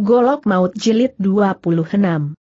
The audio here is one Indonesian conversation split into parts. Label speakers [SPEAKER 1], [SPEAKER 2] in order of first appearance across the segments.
[SPEAKER 1] Golok Maut Jilid 26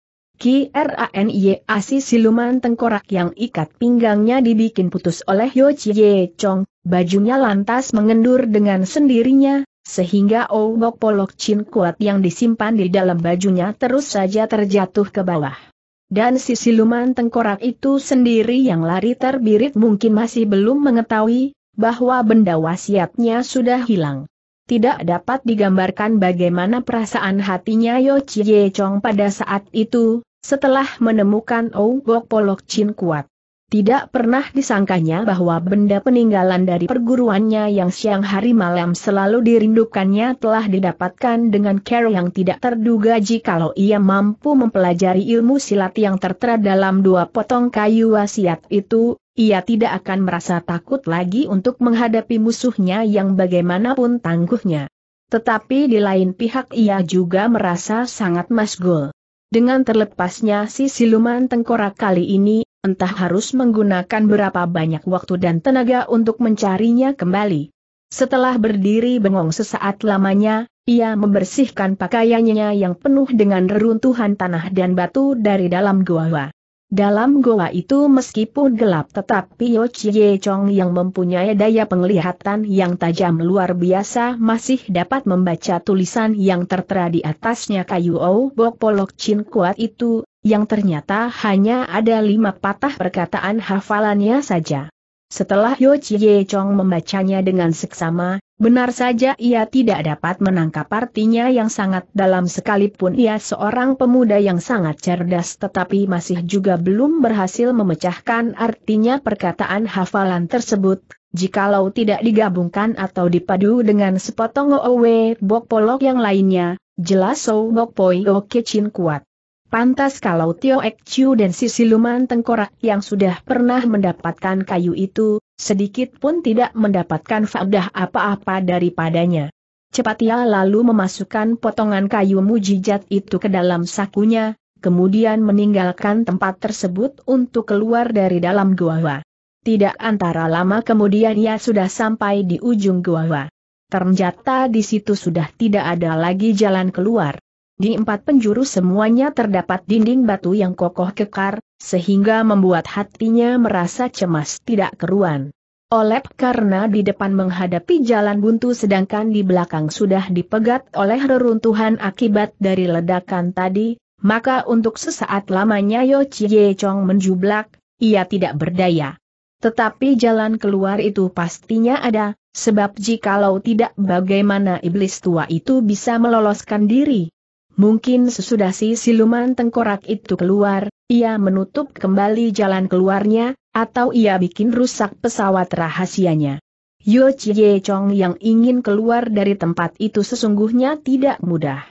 [SPEAKER 1] Asi siluman tengkorak yang ikat pinggangnya dibikin putus oleh Yo Chie Chong, bajunya lantas mengendur dengan sendirinya, sehingga ongok polok cin kuat yang disimpan di dalam bajunya terus saja terjatuh ke bawah. Dan si siluman tengkorak itu sendiri yang lari terbirit mungkin masih belum mengetahui bahwa benda wasiatnya sudah hilang. Tidak dapat digambarkan bagaimana perasaan hatinya Yo Chie Chong pada saat itu, setelah menemukan Bok Polok Chin kuat. Tidak pernah disangkanya bahwa benda peninggalan dari perguruannya yang siang hari malam selalu dirindukannya telah didapatkan dengan cara yang tidak terduga jikalau ia mampu mempelajari ilmu silat yang tertera dalam dua potong kayu wasiat itu, ia tidak akan merasa takut lagi untuk menghadapi musuhnya yang bagaimanapun tangguhnya. Tetapi di lain pihak ia juga merasa sangat masgul. Dengan terlepasnya si siluman tengkorak kali ini, entah harus menggunakan berapa banyak waktu dan tenaga untuk mencarinya kembali. Setelah berdiri bengong sesaat lamanya, ia membersihkan pakaiannya yang penuh dengan reruntuhan tanah dan batu dari dalam gua. Dalam goa itu meskipun gelap tetapi Yo Chie Chong yang mempunyai daya penglihatan yang tajam luar biasa masih dapat membaca tulisan yang tertera di atasnya kayu ou Bok Polok Chin Kuat itu, yang ternyata hanya ada lima patah perkataan hafalannya saja. Setelah Yo Chie Chong membacanya dengan seksama, benar saja ia tidak dapat menangkap artinya yang sangat dalam sekalipun ia seorang pemuda yang sangat cerdas tetapi masih juga belum berhasil memecahkan artinya perkataan hafalan tersebut, jikalau tidak digabungkan atau dipadu dengan sepotong Owe Bok Polok yang lainnya, jelas Sou Bok Poi O Kecin kuat. Pantas kalau Tio Ek Chiu dan si siluman tengkorak yang sudah pernah mendapatkan kayu itu, sedikit pun tidak mendapatkan faedah apa-apa daripadanya. Cepat ia lalu memasukkan potongan kayu mujijat itu ke dalam sakunya, kemudian meninggalkan tempat tersebut untuk keluar dari dalam gua. Tidak antara lama kemudian ia sudah sampai di ujung gua. Ternyata di situ sudah tidak ada lagi jalan keluar. Di empat penjuru semuanya terdapat dinding batu yang kokoh kekar, sehingga membuat hatinya merasa cemas tidak keruan. Oleh karena di depan menghadapi jalan buntu sedangkan di belakang sudah dipegat oleh reruntuhan akibat dari ledakan tadi, maka untuk sesaat lamanya Yo Chie Chong menjublak, ia tidak berdaya. Tetapi jalan keluar itu pastinya ada, sebab jikalau tidak bagaimana iblis tua itu bisa meloloskan diri. Mungkin sesudah si siluman tengkorak itu keluar, ia menutup kembali jalan keluarnya, atau ia bikin rusak pesawat rahasianya. Yo Chie Chong yang ingin keluar dari tempat itu sesungguhnya tidak mudah.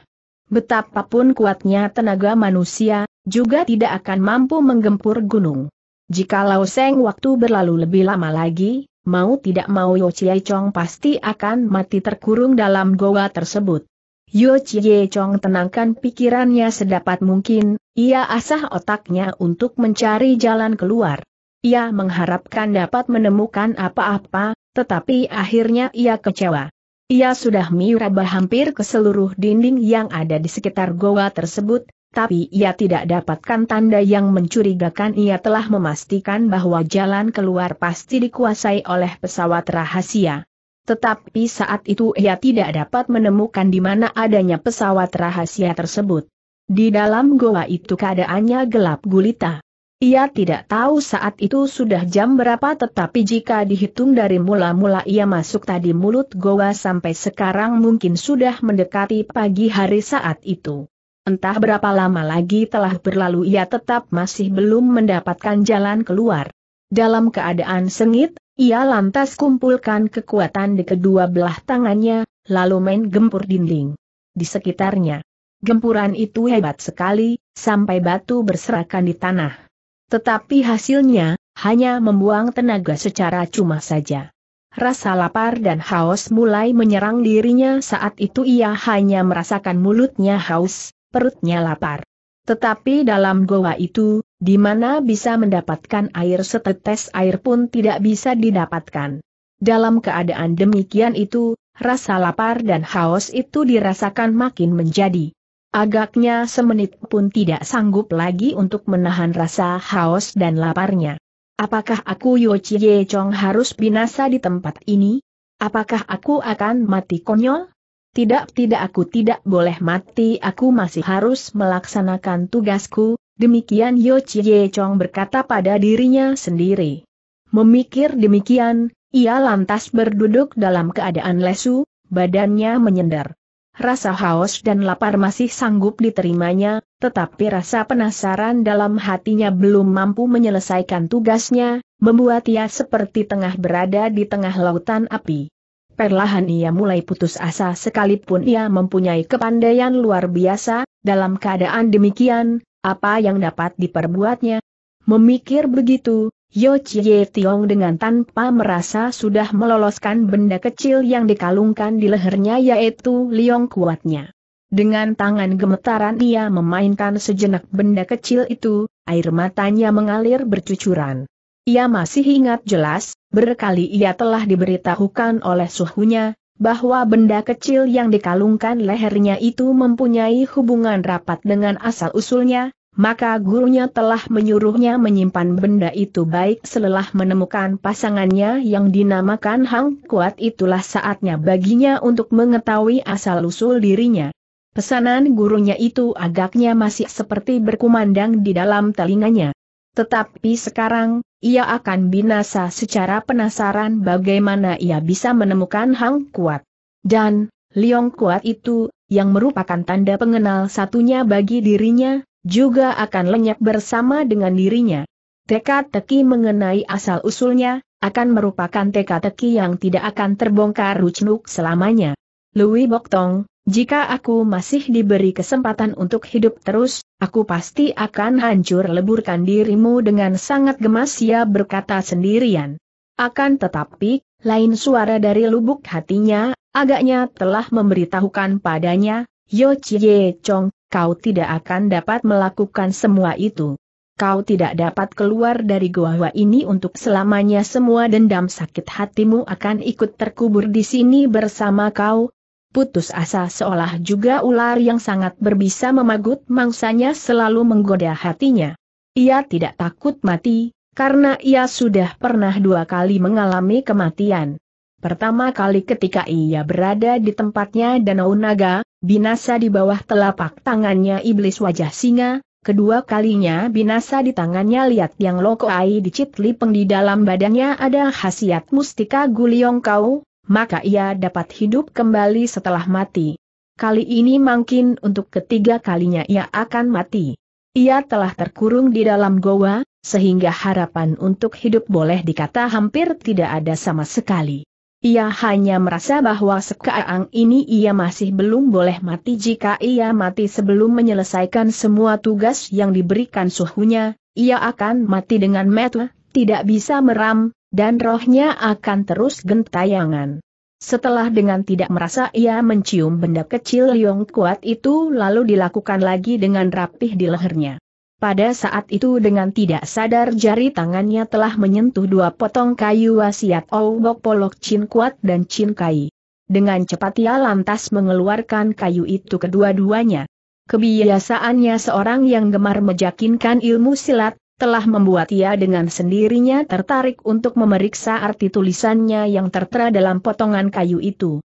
[SPEAKER 1] Betapapun kuatnya tenaga manusia, juga tidak akan mampu menggempur gunung. Jikalau seng waktu berlalu lebih lama lagi, mau tidak mau Yo Chie Chong pasti akan mati terkurung dalam goa tersebut. Yo Chie Chong tenangkan pikirannya sedapat mungkin, ia asah otaknya untuk mencari jalan keluar. Ia mengharapkan dapat menemukan apa-apa, tetapi akhirnya ia kecewa. Ia sudah miraba hampir ke seluruh dinding yang ada di sekitar goa tersebut, tapi ia tidak dapatkan tanda yang mencurigakan ia telah memastikan bahwa jalan keluar pasti dikuasai oleh pesawat rahasia. Tetapi saat itu ia tidak dapat menemukan di mana adanya pesawat rahasia tersebut. Di dalam goa itu keadaannya gelap gulita. Ia tidak tahu saat itu sudah jam berapa tetapi jika dihitung dari mula-mula ia masuk tadi mulut goa sampai sekarang mungkin sudah mendekati pagi hari saat itu. Entah berapa lama lagi telah berlalu ia tetap masih belum mendapatkan jalan keluar. Dalam keadaan sengit, ia lantas kumpulkan kekuatan di kedua belah tangannya, lalu main gempur dinding. Di sekitarnya, gempuran itu hebat sekali, sampai batu berserakan di tanah. Tetapi hasilnya, hanya membuang tenaga secara cuma saja. Rasa lapar dan haus mulai menyerang dirinya saat itu ia hanya merasakan mulutnya haus, perutnya lapar. Tetapi dalam goa itu, di mana bisa mendapatkan air setetes air pun tidak bisa didapatkan. Dalam keadaan demikian itu, rasa lapar dan haus itu dirasakan makin menjadi. Agaknya semenit pun tidak sanggup lagi untuk menahan rasa haus dan laparnya. Apakah aku Yochi Ye Chong harus binasa di tempat ini? Apakah aku akan mati konyol? Tidak, tidak aku tidak boleh mati, aku masih harus melaksanakan tugasku, demikian Yo Chie Chong berkata pada dirinya sendiri. Memikir demikian, ia lantas berduduk dalam keadaan lesu, badannya menyender. Rasa haus dan lapar masih sanggup diterimanya, tetapi rasa penasaran dalam hatinya belum mampu menyelesaikan tugasnya, membuat ia seperti tengah berada di tengah lautan api. Perlahan ia mulai putus asa sekalipun ia mempunyai kepandaian luar biasa, dalam keadaan demikian, apa yang dapat diperbuatnya? Memikir begitu, Yo Chie Tiong dengan tanpa merasa sudah meloloskan benda kecil yang dikalungkan di lehernya yaitu liong kuatnya. Dengan tangan gemetaran ia memainkan sejenak benda kecil itu, air matanya mengalir bercucuran. Ia masih ingat jelas, berkali ia telah diberitahukan oleh suhunya, bahwa benda kecil yang dikalungkan lehernya itu mempunyai hubungan rapat dengan asal-usulnya, maka gurunya telah menyuruhnya menyimpan benda itu baik selelah menemukan pasangannya yang dinamakan Hang Kuat itulah saatnya baginya untuk mengetahui asal-usul dirinya. Pesanan gurunya itu agaknya masih seperti berkumandang di dalam telinganya. Tetapi sekarang, ia akan binasa secara penasaran bagaimana ia bisa menemukan Hang Kuat. Dan, Liong Kuat itu, yang merupakan tanda pengenal satunya bagi dirinya, juga akan lenyap bersama dengan dirinya. Teka-teki mengenai asal-usulnya, akan merupakan teka-teki yang tidak akan terbongkar Rucnuk selamanya. Louis Boktong, jika aku masih diberi kesempatan untuk hidup terus, aku pasti akan hancur leburkan dirimu dengan sangat gemas ia berkata sendirian. Akan tetapi, lain suara dari lubuk hatinya, agaknya telah memberitahukan padanya, Yo Chie Chong, kau tidak akan dapat melakukan semua itu. Kau tidak dapat keluar dari gua ini untuk selamanya semua dendam sakit hatimu akan ikut terkubur di sini bersama kau, putus asa seolah juga ular yang sangat berbisa memagut mangsanya selalu menggoda hatinya. Ia tidak takut mati, karena ia sudah pernah dua kali mengalami kematian. Pertama kali ketika ia berada di tempatnya Danau Naga, binasa di bawah telapak tangannya iblis wajah singa, kedua kalinya binasa di tangannya liat yang loko lokoai dicitlipeng di dalam badannya ada khasiat mustika guliong kau, maka ia dapat hidup kembali setelah mati. Kali ini mungkin untuk ketiga kalinya ia akan mati. Ia telah terkurung di dalam goa, sehingga harapan untuk hidup boleh dikata hampir tidak ada sama sekali. Ia hanya merasa bahwa sekarang ini ia masih belum boleh mati jika ia mati sebelum menyelesaikan semua tugas yang diberikan suhunya, ia akan mati dengan metu, tidak bisa meram, dan rohnya akan terus gentayangan. Setelah dengan tidak merasa ia mencium benda kecil Yong Kuat itu lalu dilakukan lagi dengan rapih di lehernya. Pada saat itu dengan tidak sadar jari tangannya telah menyentuh dua potong kayu wasiat obok Polok Chin Kuat dan Chin Kai. Dengan cepat ia lantas mengeluarkan kayu itu kedua-duanya. Kebiasaannya seorang yang gemar mejakinkan ilmu silat, telah membuat ia dengan sendirinya tertarik untuk memeriksa arti tulisannya yang tertera dalam potongan kayu itu.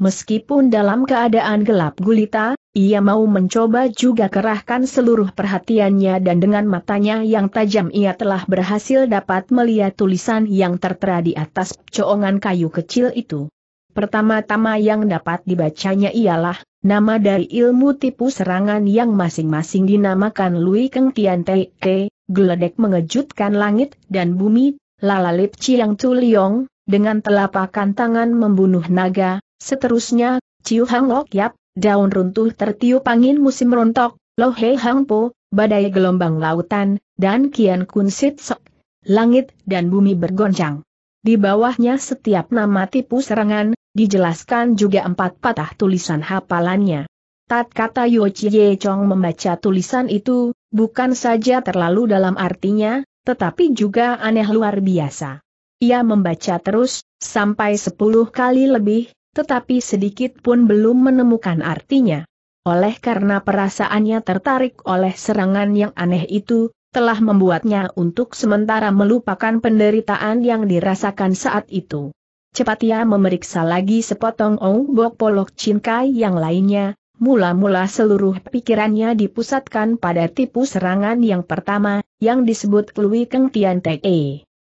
[SPEAKER 1] Meskipun dalam keadaan gelap gulita, ia mau mencoba juga kerahkan seluruh perhatiannya dan dengan matanya yang tajam ia telah berhasil dapat melihat tulisan yang tertera di atas coongan kayu kecil itu. Pertama-tama yang dapat dibacanya ialah, Nama dari ilmu tipu serangan yang masing-masing dinamakan Lui Keng Tian Te, Te, geledek mengejutkan langit dan bumi, lalalip Ciang Tuliong, dengan telapakan tangan membunuh naga, seterusnya, Ciu Hang Lok Yap, daun runtuh tertiup angin musim rontok, Lo He Hang Po, badai gelombang lautan, dan Kian Kun Sit Sok. Langit dan bumi bergoncang. Di bawahnya setiap nama tipu serangan, dijelaskan juga empat patah tulisan hafalannya. Tat kata Yo Ye Chong membaca tulisan itu, bukan saja terlalu dalam artinya, tetapi juga aneh luar biasa. Ia membaca terus, sampai sepuluh kali lebih, tetapi sedikit pun belum menemukan artinya. Oleh karena perasaannya tertarik oleh serangan yang aneh itu, telah membuatnya untuk sementara melupakan penderitaan yang dirasakan saat itu. Cepat ia memeriksa lagi sepotong bok polok cinkai yang lainnya, mula-mula seluruh pikirannya dipusatkan pada tipu serangan yang pertama, yang disebut Lui Keng Tian te.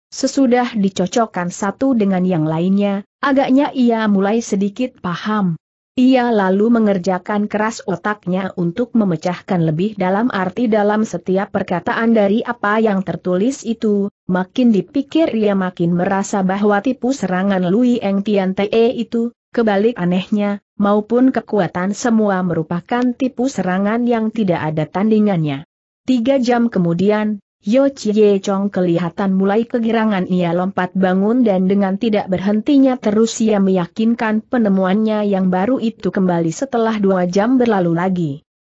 [SPEAKER 1] Sesudah dicocokkan satu dengan yang lainnya, agaknya ia mulai sedikit paham, ia lalu mengerjakan keras otaknya untuk memecahkan lebih dalam arti dalam setiap perkataan dari apa yang tertulis itu, makin dipikir ia makin merasa bahwa tipu serangan Lui Eng Tian Te itu, kebalik anehnya, maupun kekuatan semua merupakan tipu serangan yang tidak ada tandingannya. Tiga jam kemudian, Yo Chie Chong kelihatan mulai kegirangan ia lompat bangun dan dengan tidak berhentinya terus ia meyakinkan penemuannya yang baru itu kembali setelah dua jam berlalu lagi.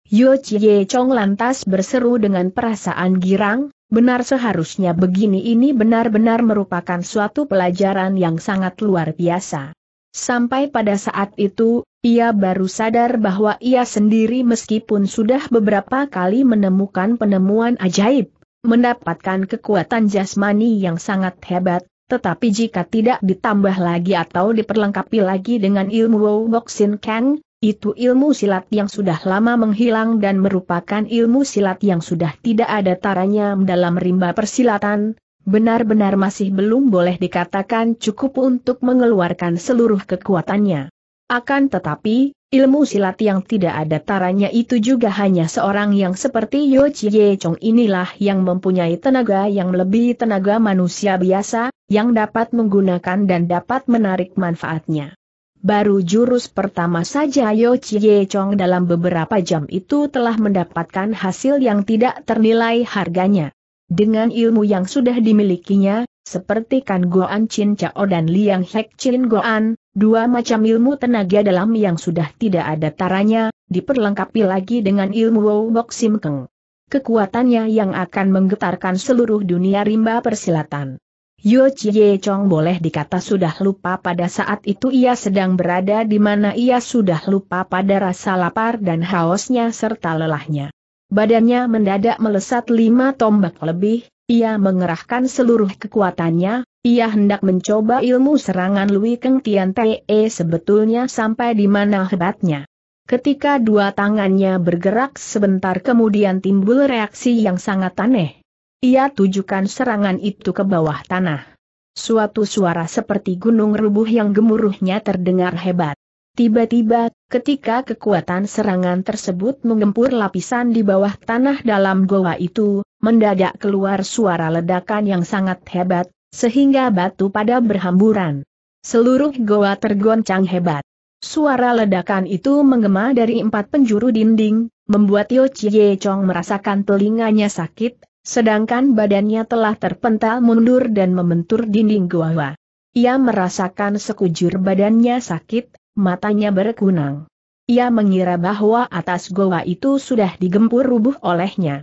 [SPEAKER 1] Yo Chie Chong lantas berseru dengan perasaan girang, benar seharusnya begini ini benar-benar merupakan suatu pelajaran yang sangat luar biasa. Sampai pada saat itu, ia baru sadar bahwa ia sendiri meskipun sudah beberapa kali menemukan penemuan ajaib, mendapatkan kekuatan jasmani yang sangat hebat, tetapi jika tidak ditambah lagi atau diperlengkapi lagi dengan ilmu Woxin Kang, itu ilmu silat yang sudah lama menghilang dan merupakan ilmu silat yang sudah tidak ada taranya dalam rimba persilatan, benar-benar masih belum boleh dikatakan cukup untuk mengeluarkan seluruh kekuatannya. Akan tetapi, Ilmu silat yang tidak ada taranya itu juga hanya seorang yang seperti Yo Chie Chong inilah yang mempunyai tenaga yang lebih tenaga manusia biasa, yang dapat menggunakan dan dapat menarik manfaatnya. Baru jurus pertama saja Yo Chie Chong dalam beberapa jam itu telah mendapatkan hasil yang tidak ternilai harganya. Dengan ilmu yang sudah dimilikinya, seperti Kan Goan Chin Chao dan Liang Hek Chin Goan, dua macam ilmu tenaga dalam yang sudah tidak ada taranya, diperlengkapi lagi dengan ilmu Wo Bok Sim Keng. Kekuatannya yang akan menggetarkan seluruh dunia rimba persilatan. Yo Chie Chong boleh dikata sudah lupa pada saat itu ia sedang berada di mana ia sudah lupa pada rasa lapar dan hausnya serta lelahnya. Badannya mendadak melesat lima tombak lebih, ia mengerahkan seluruh kekuatannya, ia hendak mencoba ilmu serangan Lui Keng Tian Te eh, sebetulnya sampai di mana hebatnya. Ketika dua tangannya bergerak sebentar kemudian timbul reaksi yang sangat aneh. Ia tujukan serangan itu ke bawah tanah. Suatu suara seperti gunung rubuh yang gemuruhnya terdengar hebat. Tiba-tiba, ketika kekuatan serangan tersebut menggempur lapisan di bawah tanah dalam goa itu, Mendadak keluar suara ledakan yang sangat hebat, sehingga batu pada berhamburan. Seluruh goa tergoncang hebat. Suara ledakan itu menggema dari empat penjuru dinding, membuat Yo Chie Chong merasakan telinganya sakit, sedangkan badannya telah terpental mundur dan membentur dinding goa. Ia merasakan sekujur badannya sakit, matanya berkunang. Ia mengira bahwa atas goa itu sudah digempur rubuh olehnya.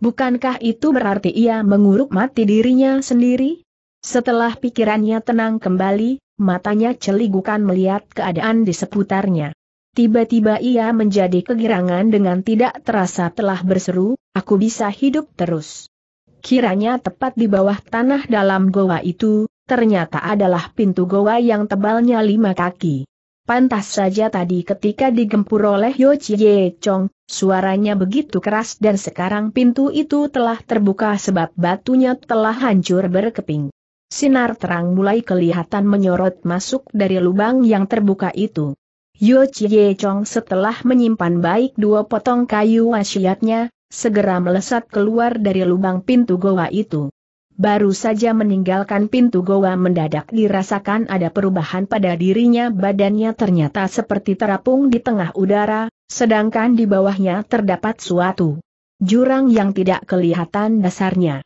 [SPEAKER 1] Bukankah itu berarti ia menguruk mati dirinya sendiri? Setelah pikirannya tenang kembali, matanya celigukan melihat keadaan di seputarnya. Tiba-tiba ia menjadi kegirangan dengan tidak terasa telah berseru, aku bisa hidup terus. Kiranya tepat di bawah tanah dalam goa itu, ternyata adalah pintu goa yang tebalnya lima kaki. Pantas saja tadi ketika digempur oleh Yo Chie Chong, suaranya begitu keras dan sekarang pintu itu telah terbuka sebab batunya telah hancur berkeping. Sinar terang mulai kelihatan menyorot masuk dari lubang yang terbuka itu. Yo Chie Chong setelah menyimpan baik dua potong kayu wasiatnya, segera melesat keluar dari lubang pintu goa itu. Baru saja meninggalkan pintu goa mendadak dirasakan ada perubahan pada dirinya badannya ternyata seperti terapung di tengah udara, sedangkan di bawahnya terdapat suatu jurang yang tidak kelihatan dasarnya.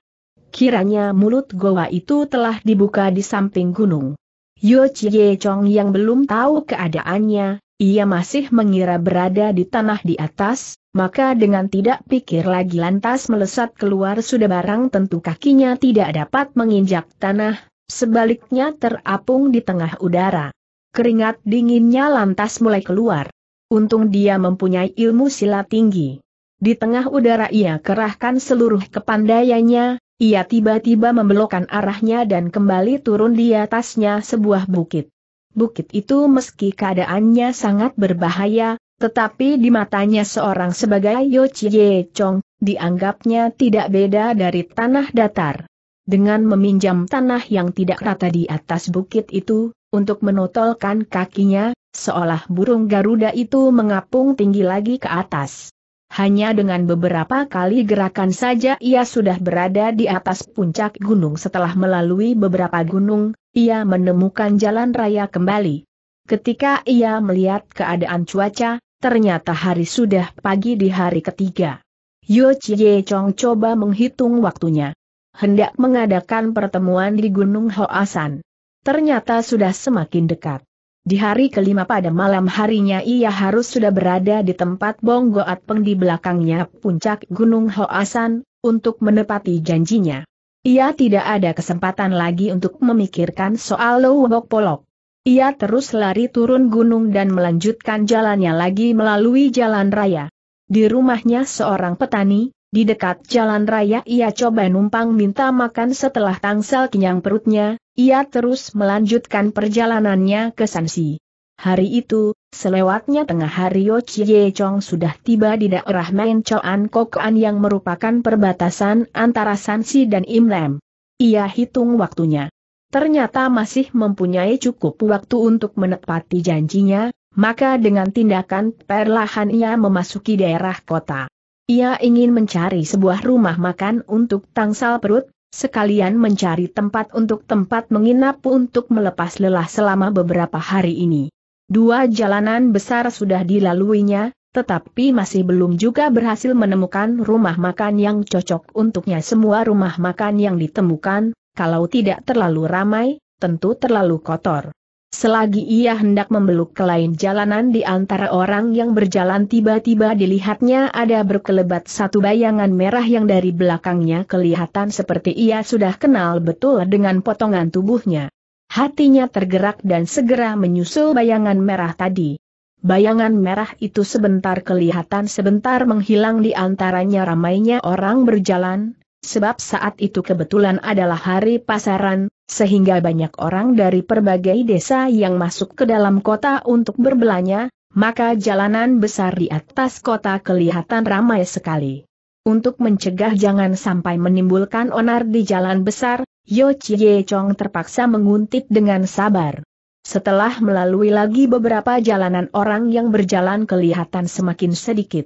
[SPEAKER 1] Kiranya mulut goa itu telah dibuka di samping gunung. Yo Chie Chong yang belum tahu keadaannya, ia masih mengira berada di tanah di atas, maka dengan tidak pikir lagi lantas melesat keluar sudah barang tentu kakinya tidak dapat menginjak tanah, sebaliknya terapung di tengah udara. Keringat dinginnya lantas mulai keluar. Untung dia mempunyai ilmu silat tinggi. Di tengah udara ia kerahkan seluruh kepandaiannya, ia tiba-tiba membelokkan arahnya dan kembali turun di atasnya sebuah bukit bukit itu meski keadaannya sangat berbahaya, tetapi di matanya seorang sebagai Yo Chie Chong, dianggapnya tidak beda dari tanah datar. Dengan meminjam tanah yang tidak rata di atas bukit itu, untuk menotolkan kakinya, seolah burung Garuda itu mengapung tinggi lagi ke atas. Hanya dengan beberapa kali gerakan saja ia sudah berada di atas puncak gunung setelah melalui beberapa gunung, ia menemukan jalan raya kembali. Ketika ia melihat keadaan cuaca, ternyata hari sudah pagi di hari ketiga. Yo Chie Chong coba menghitung waktunya. Hendak mengadakan pertemuan di Gunung Hoasan. Ternyata sudah semakin dekat. Di hari kelima pada malam harinya ia harus sudah berada di tempat Bonggoat Peng di belakangnya puncak Gunung Hoasan, untuk menepati janjinya. Ia tidak ada kesempatan lagi untuk memikirkan soal Lowok Polok. Ia terus lari turun gunung dan melanjutkan jalannya lagi melalui jalan raya. Di rumahnya seorang petani, di dekat jalan raya ia coba numpang minta makan setelah tangsel kenyang perutnya, ia terus melanjutkan perjalanannya ke Sansi. Hari itu, selewatnya tengah hari Yo Chie Chong sudah tiba di daerah Main Choan Kokoan yang merupakan perbatasan antara Sansi dan Imlem. Ia hitung waktunya. Ternyata masih mempunyai cukup waktu untuk menepati janjinya, maka dengan tindakan perlahan ia memasuki daerah kota. Ia ingin mencari sebuah rumah makan untuk tangsal perut, sekalian mencari tempat untuk tempat menginap untuk melepas lelah selama beberapa hari ini. Dua jalanan besar sudah dilaluinya, tetapi masih belum juga berhasil menemukan rumah makan yang cocok untuknya semua rumah makan yang ditemukan, kalau tidak terlalu ramai, tentu terlalu kotor. Selagi ia hendak membeluk ke lain jalanan di antara orang yang berjalan tiba-tiba dilihatnya ada berkelebat satu bayangan merah yang dari belakangnya kelihatan seperti ia sudah kenal betul dengan potongan tubuhnya. Hatinya tergerak dan segera menyusul bayangan merah tadi. Bayangan merah itu sebentar kelihatan sebentar menghilang di antaranya ramainya orang berjalan, sebab saat itu kebetulan adalah hari pasaran, sehingga banyak orang dari berbagai desa yang masuk ke dalam kota untuk berbelanja, maka jalanan besar di atas kota kelihatan ramai sekali. Untuk mencegah jangan sampai menimbulkan onar di jalan besar, Yo Chie Chong terpaksa menguntit dengan sabar. Setelah melalui lagi beberapa jalanan orang yang berjalan kelihatan semakin sedikit.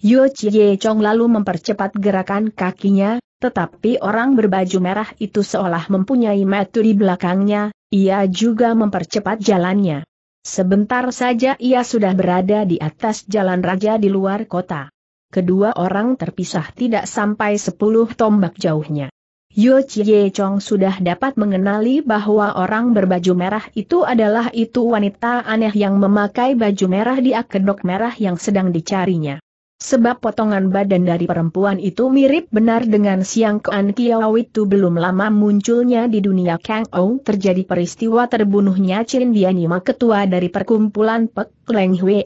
[SPEAKER 1] Yo Chie Chong lalu mempercepat gerakan kakinya, tetapi orang berbaju merah itu seolah mempunyai metu di belakangnya, ia juga mempercepat jalannya. Sebentar saja ia sudah berada di atas jalan raja di luar kota. Kedua orang terpisah tidak sampai sepuluh tombak jauhnya. Yo Chie Chong sudah dapat mengenali bahwa orang berbaju merah itu adalah itu wanita aneh yang memakai baju merah di akedok merah yang sedang dicarinya. Sebab potongan badan dari perempuan itu mirip benar dengan siang Kean Kiao itu belum lama munculnya di dunia Kang Ou terjadi peristiwa terbunuhnya Chin Dianima ketua dari perkumpulan Pek Leng Hwe,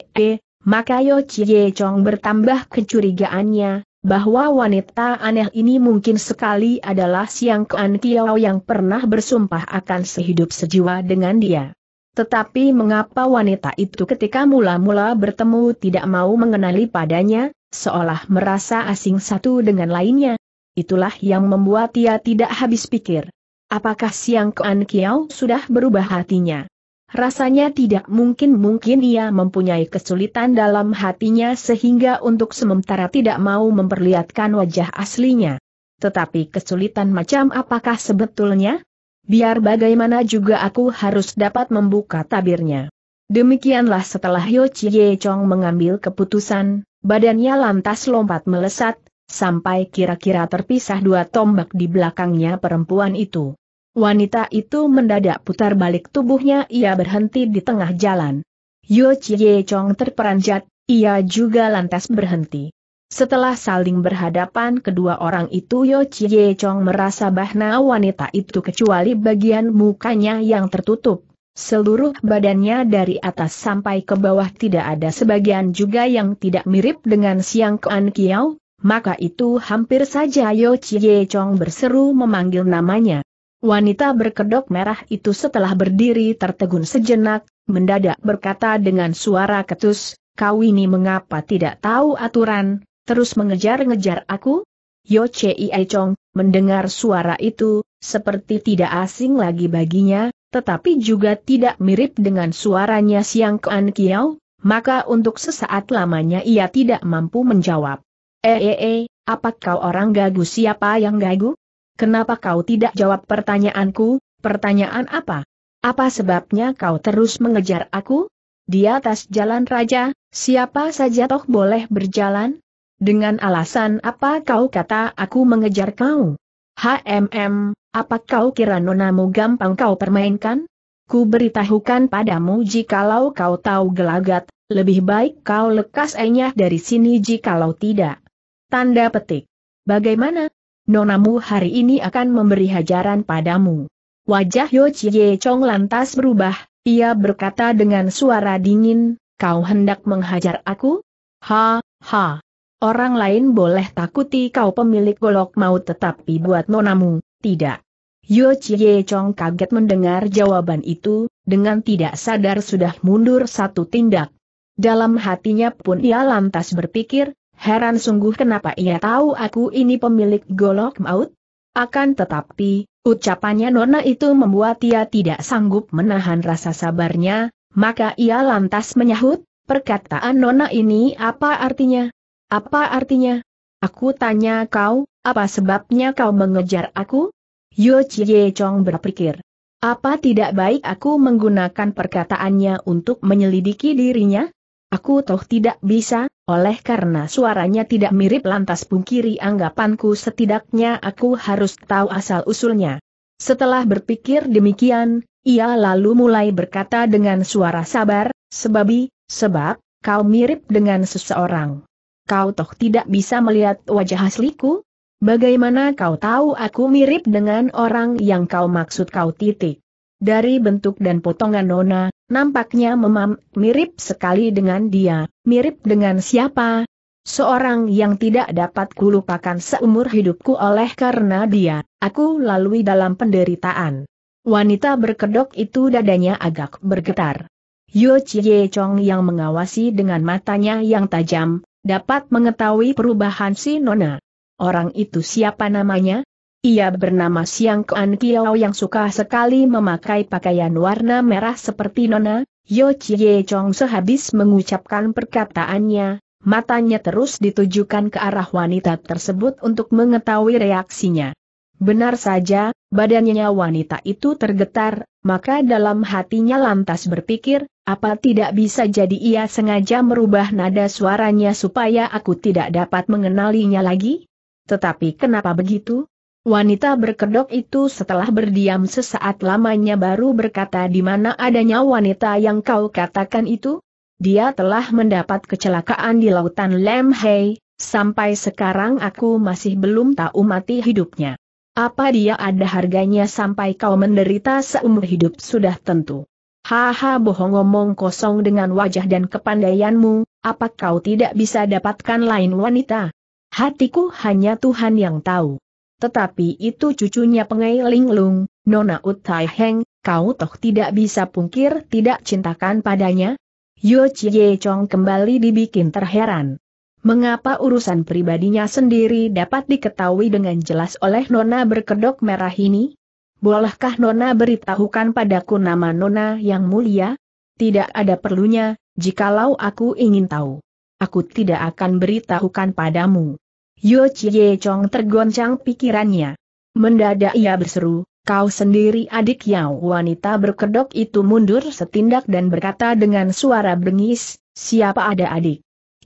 [SPEAKER 1] maka Yo Chie Chong bertambah kecurigaannya, bahwa wanita aneh ini mungkin sekali adalah Siang Kean Kiao yang pernah bersumpah akan sehidup sejiwa dengan dia. Tetapi mengapa wanita itu ketika mula-mula bertemu tidak mau mengenali padanya, seolah merasa asing satu dengan lainnya? Itulah yang membuat ia tidak habis pikir. Apakah Siang Kuan Kiao sudah berubah hatinya? Rasanya tidak mungkin-mungkin ia mempunyai kesulitan dalam hatinya sehingga untuk sementara tidak mau memperlihatkan wajah aslinya. Tetapi kesulitan macam apakah sebetulnya? Biar bagaimana juga aku harus dapat membuka tabirnya. Demikianlah setelah Yo Chie Chong mengambil keputusan, badannya lantas lompat melesat, sampai kira-kira terpisah dua tombak di belakangnya perempuan itu. Wanita itu mendadak putar balik tubuhnya ia berhenti di tengah jalan. Yo Chie Chong terperanjat, ia juga lantas berhenti. Setelah saling berhadapan kedua orang itu Yo Chie Chong merasa bahna wanita itu kecuali bagian mukanya yang tertutup. Seluruh badannya dari atas sampai ke bawah tidak ada sebagian juga yang tidak mirip dengan Siang Kuan Kiao, maka itu hampir saja Yo Chie Chong berseru memanggil namanya. Wanita berkedok merah itu setelah berdiri tertegun sejenak, mendadak berkata dengan suara ketus, kau ini mengapa tidak tahu aturan, terus mengejar-ngejar aku? Yo Chie Chong, mendengar suara itu, seperti tidak asing lagi baginya, tetapi juga tidak mirip dengan suaranya Siang Kuan Kiao, maka untuk sesaat lamanya ia tidak mampu menjawab. Eh eh eh, apa kau orang gagu siapa yang gagu? Kenapa kau tidak jawab pertanyaanku, pertanyaan apa? Apa sebabnya kau terus mengejar aku? Di atas jalan raja, siapa saja toh boleh berjalan? Dengan alasan apa kau kata aku mengejar kau? HMM, apa kau kira nonamu gampang kau permainkan? Ku beritahukan padamu jikalau kau tahu gelagat, lebih baik kau lekas enyah dari sini jikalau tidak. Tanda petik. Bagaimana? Nonamu hari ini akan memberi hajaran padamu. Wajah Yo Chie Chong lantas berubah, ia berkata dengan suara dingin, kau hendak menghajar aku? Ha, ha. Orang lain boleh takuti kau pemilik golok maut, tetapi buat nonamu, tidak. Yo Chie Chong kaget mendengar jawaban itu, dengan tidak sadar sudah mundur satu tindak. Dalam hatinya pun ia lantas berpikir, heran sungguh kenapa ia tahu aku ini pemilik golok maut? Akan tetapi, ucapannya Nona itu membuat ia tidak sanggup menahan rasa sabarnya, maka ia lantas menyahut, perkataan Nona ini apa artinya? Apa artinya? Aku tanya kau, apa sebabnya kau mengejar aku? Yo Chie Chong berpikir. Apa tidak baik aku menggunakan perkataannya untuk menyelidiki dirinya? Aku toh tidak bisa, oleh karena suaranya tidak mirip lantas pungkiri anggapanku setidaknya aku harus tahu asal-usulnya. Setelah berpikir demikian, ia lalu mulai berkata dengan suara sabar, sebabi, sebab, kau mirip dengan seseorang kau toh tidak bisa melihat wajah asliku? Bagaimana kau tahu aku mirip dengan orang yang kau maksud kau titik? Dari bentuk dan potongan Nona, nampaknya memam mirip sekali dengan dia, mirip dengan siapa? Seorang yang tidak dapat kulupakan seumur hidupku oleh karena dia, aku lalui dalam penderitaan. Wanita berkedok itu dadanya agak bergetar. Yo Chie Chong yang mengawasi dengan matanya yang tajam, dapat mengetahui perubahan si Nona. Orang itu siapa namanya? Ia bernama Siang Kuan Kiao yang suka sekali memakai pakaian warna merah seperti Nona. Yo Chie Chong sehabis mengucapkan perkataannya, matanya terus ditujukan ke arah wanita tersebut untuk mengetahui reaksinya. Benar saja, badannya wanita itu tergetar, maka dalam hatinya lantas berpikir, apa tidak bisa jadi ia sengaja merubah nada suaranya supaya aku tidak dapat mengenalinya lagi? Tetapi kenapa begitu? Wanita berkedok itu setelah berdiam sesaat lamanya baru berkata di mana adanya wanita yang kau katakan itu? Dia telah mendapat kecelakaan di lautan Lemhei, sampai sekarang aku masih belum tahu mati hidupnya. Apa dia ada harganya sampai kau menderita seumur hidup sudah tentu. Haha bohong ngomong kosong dengan wajah dan kepandaianmu, apa kau tidak bisa dapatkan lain wanita? Hatiku hanya Tuhan yang tahu. Tetapi itu cucunya Pengai Linglung, Nona Utai Heng, kau toh tidak bisa pungkir tidak cintakan padanya? Yo Chie Chong kembali dibikin terheran. Mengapa urusan pribadinya sendiri dapat diketahui dengan jelas oleh Nona berkedok merah ini? bolehkah Nona beritahukan padaku nama Nona yang mulia? Tidak ada perlunya, jikalau aku ingin tahu. Aku tidak akan beritahukan padamu. Yo Chie Chong tergoncang pikirannya. Mendadak ia berseru, kau sendiri adik Yao wanita berkedok itu mundur setindak dan berkata dengan suara bengis, siapa ada adik?